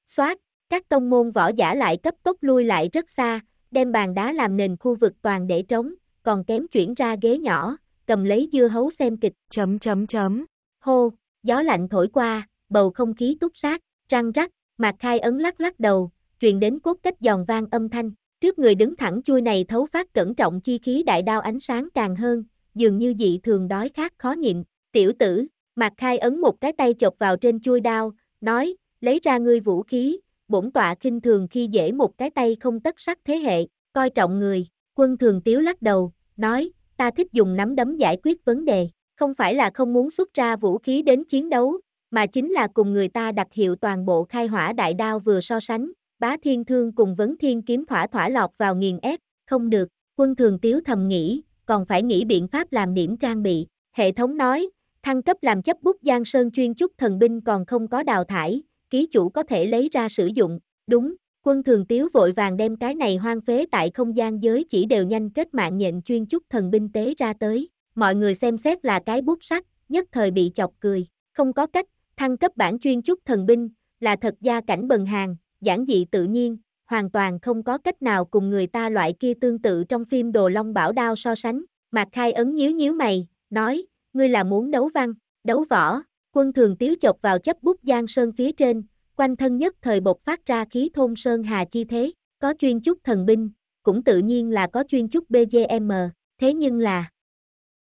Speaker 1: xoát, các tông môn võ giả lại cấp tốc lui lại rất xa, đem bàn đá làm nền khu vực toàn để trống, còn kém chuyển ra ghế nhỏ, cầm lấy dưa hấu xem kịch. Chấm chấm chấm. Hô, gió lạnh thổi qua, bầu không khí túc sát, răng rắc, Mạc Khai ấn lắc lắc đầu, truyền đến cốt cách giòn vang âm thanh. Trước người đứng thẳng chui này thấu phát cẩn trọng chi khí đại đao ánh sáng càng hơn, dường như dị thường đói khát khó nhịn. Tiểu tử, Mạc Khai ấn một cái tay chọc vào trên chui đao, nói, lấy ra ngươi vũ khí, bổn tọa khinh thường khi dễ một cái tay không tất sắc thế hệ, coi trọng người, quân thường tiếu lắc đầu, nói, ta thích dùng nắm đấm giải quyết vấn đề, không phải là không muốn xuất ra vũ khí đến chiến đấu, mà chính là cùng người ta đặt hiệu toàn bộ khai hỏa đại đao vừa so sánh, bá thiên thương cùng vấn thiên kiếm thỏa thỏa lọt vào nghiền ép, không được, quân thường tiếu thầm nghĩ, còn phải nghĩ biện pháp làm điểm trang bị, hệ thống nói, thăng cấp làm chấp bút Giang Sơn chuyên trúc thần binh còn không có đào thải, ký chủ có thể lấy ra sử dụng, đúng, quân thường tiếu vội vàng đem cái này hoang phế tại không gian giới chỉ đều nhanh kết mạng nhện chuyên chúc thần binh tế ra tới, mọi người xem xét là cái bút sắt, nhất thời bị chọc cười, không có cách, thăng cấp bản chuyên chúc thần binh, là thật gia cảnh bần hàng, giản dị tự nhiên, hoàn toàn không có cách nào cùng người ta loại kia tương tự trong phim Đồ Long Bảo Đao so sánh, mặt Khai ấn nhíu nhíu mày, nói, ngươi là muốn đấu văn, đấu võ, Quân thường tiếu chọc vào chấp bút giang sơn phía trên, quanh thân nhất thời bộc phát ra khí thôn sơn hà chi thế, có chuyên chúc thần binh, cũng tự nhiên là có chuyên chúc BGM, thế nhưng là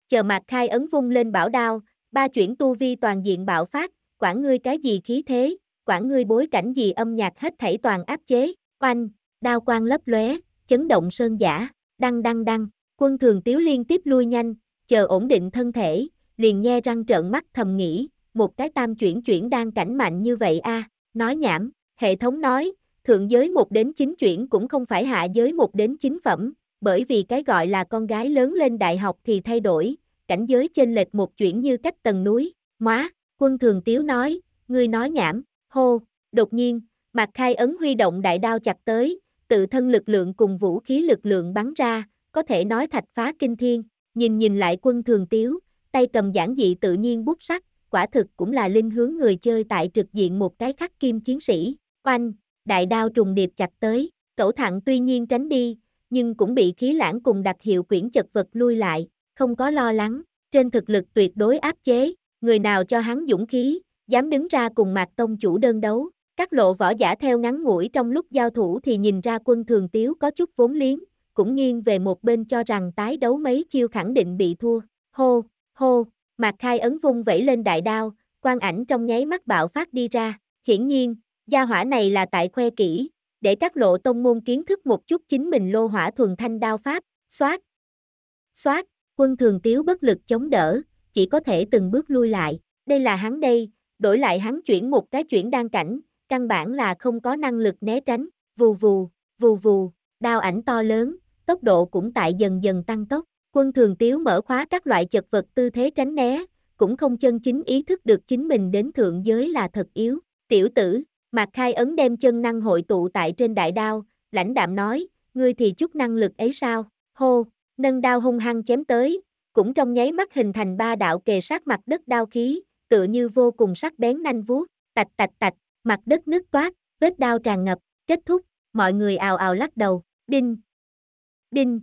Speaker 1: chờ mặt khai ấn vung lên bảo đao, ba chuyển tu vi toàn diện bạo phát, quản ngươi cái gì khí thế, quản ngươi bối cảnh gì âm nhạc hết thảy toàn áp chế, oanh, đao quang lấp lóe, chấn động sơn giả, đăng đăng đăng, quân thường tiếu liên tiếp lui nhanh, chờ ổn định thân thể, liền nghe răng trợn mắt thầm nghĩ, một cái tam chuyển chuyển đang cảnh mạnh như vậy a à, nói nhảm, hệ thống nói, thượng giới một đến chín chuyển cũng không phải hạ giới một đến chín phẩm, bởi vì cái gọi là con gái lớn lên đại học thì thay đổi, cảnh giới trên lệch một chuyển như cách tầng núi, móa, quân thường tiếu nói, ngươi nói nhảm, hô, đột nhiên, mặt khai ấn huy động đại đao chặt tới, tự thân lực lượng cùng vũ khí lực lượng bắn ra, có thể nói thạch phá kinh thiên, nhìn nhìn lại quân thường tiếu, tay cầm giản dị tự nhiên bút sắt, quả thực cũng là linh hướng người chơi tại trực diện một cái khắc kim chiến sĩ. Oanh, đại đao trùng điệp chặt tới, cẩu thẳng tuy nhiên tránh đi, nhưng cũng bị khí lãng cùng đặc hiệu quyển chật vật lui lại, không có lo lắng, trên thực lực tuyệt đối áp chế, người nào cho hắn dũng khí, dám đứng ra cùng mạc tông chủ đơn đấu. Các lộ võ giả theo ngắn ngủi trong lúc giao thủ thì nhìn ra quân thường tiếu có chút vốn liếng, cũng nghiêng về một bên cho rằng tái đấu mấy chiêu khẳng định bị thua. Hô, hô, Mạc Khai ấn vung vẫy lên đại đao, quang ảnh trong nháy mắt bạo phát đi ra. Hiển nhiên, gia hỏa này là tại khoe kỹ, để các lộ tông môn kiến thức một chút chính mình lô hỏa thuần thanh đao pháp, xoát. Xoát, quân thường tiếu bất lực chống đỡ, chỉ có thể từng bước lui lại. Đây là hắn đây, đổi lại hắn chuyển một cái chuyển đan cảnh, căn bản là không có năng lực né tránh. Vù vù, vù vù, đao ảnh to lớn, tốc độ cũng tại dần dần tăng tốc. Quân thường tiếu mở khóa các loại chật vật tư thế tránh né, cũng không chân chính ý thức được chính mình đến thượng giới là thật yếu. Tiểu tử, Mạc Khai Ấn đem chân năng hội tụ tại trên đại đao, lãnh đạm nói, ngươi thì chút năng lực ấy sao? Hô, nâng đao hung hăng chém tới, cũng trong nháy mắt hình thành ba đạo kề sát mặt đất đao khí, tựa như vô cùng sắc bén nanh vuốt, tạch tạch tạch, mặt đất nứt toát, vết đao tràn ngập, kết thúc, mọi người ào ào lắc đầu, đinh, đinh,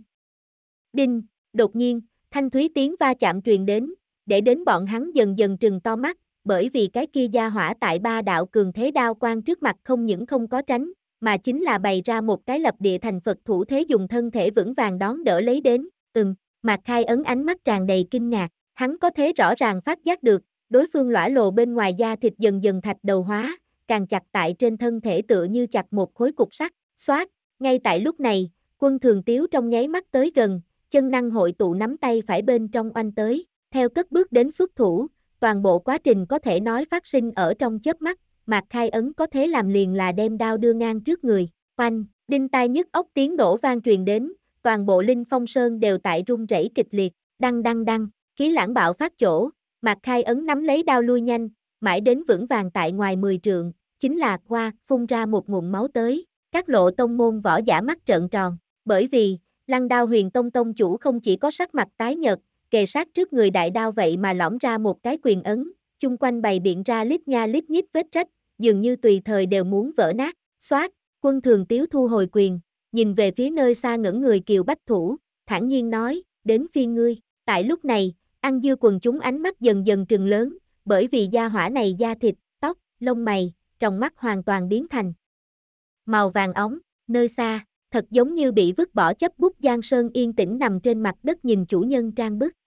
Speaker 1: đinh. Đột nhiên, thanh thúy tiếng va chạm truyền đến, để đến bọn hắn dần dần trừng to mắt, bởi vì cái kia gia hỏa tại ba đạo cường thế đao quan trước mặt không những không có tránh, mà chính là bày ra một cái lập địa thành Phật thủ thế dùng thân thể vững vàng đón đỡ lấy đến, ừm, Mạc Khai ấn ánh mắt tràn đầy kinh ngạc, hắn có thế rõ ràng phát giác được, đối phương lõa lồ bên ngoài da thịt dần dần thạch đầu hóa, càng chặt tại trên thân thể tựa như chặt một khối cục sắt, xoát, ngay tại lúc này, quân thường tiếu trong nháy mắt tới gần, chân năng hội tụ nắm tay phải bên trong oanh tới, theo cất bước đến xuất thủ, toàn bộ quá trình có thể nói phát sinh ở trong chớp mắt, Mạc Khai Ấn có thế làm liền là đem đao đưa ngang trước người, oanh, đinh tai nhức ốc tiếng nổ vang truyền đến, toàn bộ Linh Phong Sơn đều tại rung rẩy kịch liệt, đăng đăng đăng, khí lãng bạo phát chỗ, Mạc Khai Ấn nắm lấy đao lui nhanh, mãi đến vững vàng tại ngoài 10 trượng, chính là qua, phun ra một nguồn máu tới, các lộ tông môn võ giả mắt trợn tròn, bởi vì, Lăng đao huyền tông tông chủ không chỉ có sắc mặt tái nhợt, kề sát trước người đại đao vậy mà lõm ra một cái quyền ấn, chung quanh bày biện ra lít nha lít nhíp vết rách, dường như tùy thời đều muốn vỡ nát, xoát, quân thường tiếu thu hồi quyền, nhìn về phía nơi xa ngẩn người kiều bách thủ, thản nhiên nói, đến phiên ngươi, tại lúc này, ăn dư quần chúng ánh mắt dần dần trừng lớn, bởi vì da hỏa này da thịt, tóc, lông mày, trong mắt hoàn toàn biến thành màu vàng ống, nơi xa, thật giống như bị vứt bỏ chấp bút Giang Sơn yên tĩnh nằm trên mặt đất nhìn chủ nhân trang bức.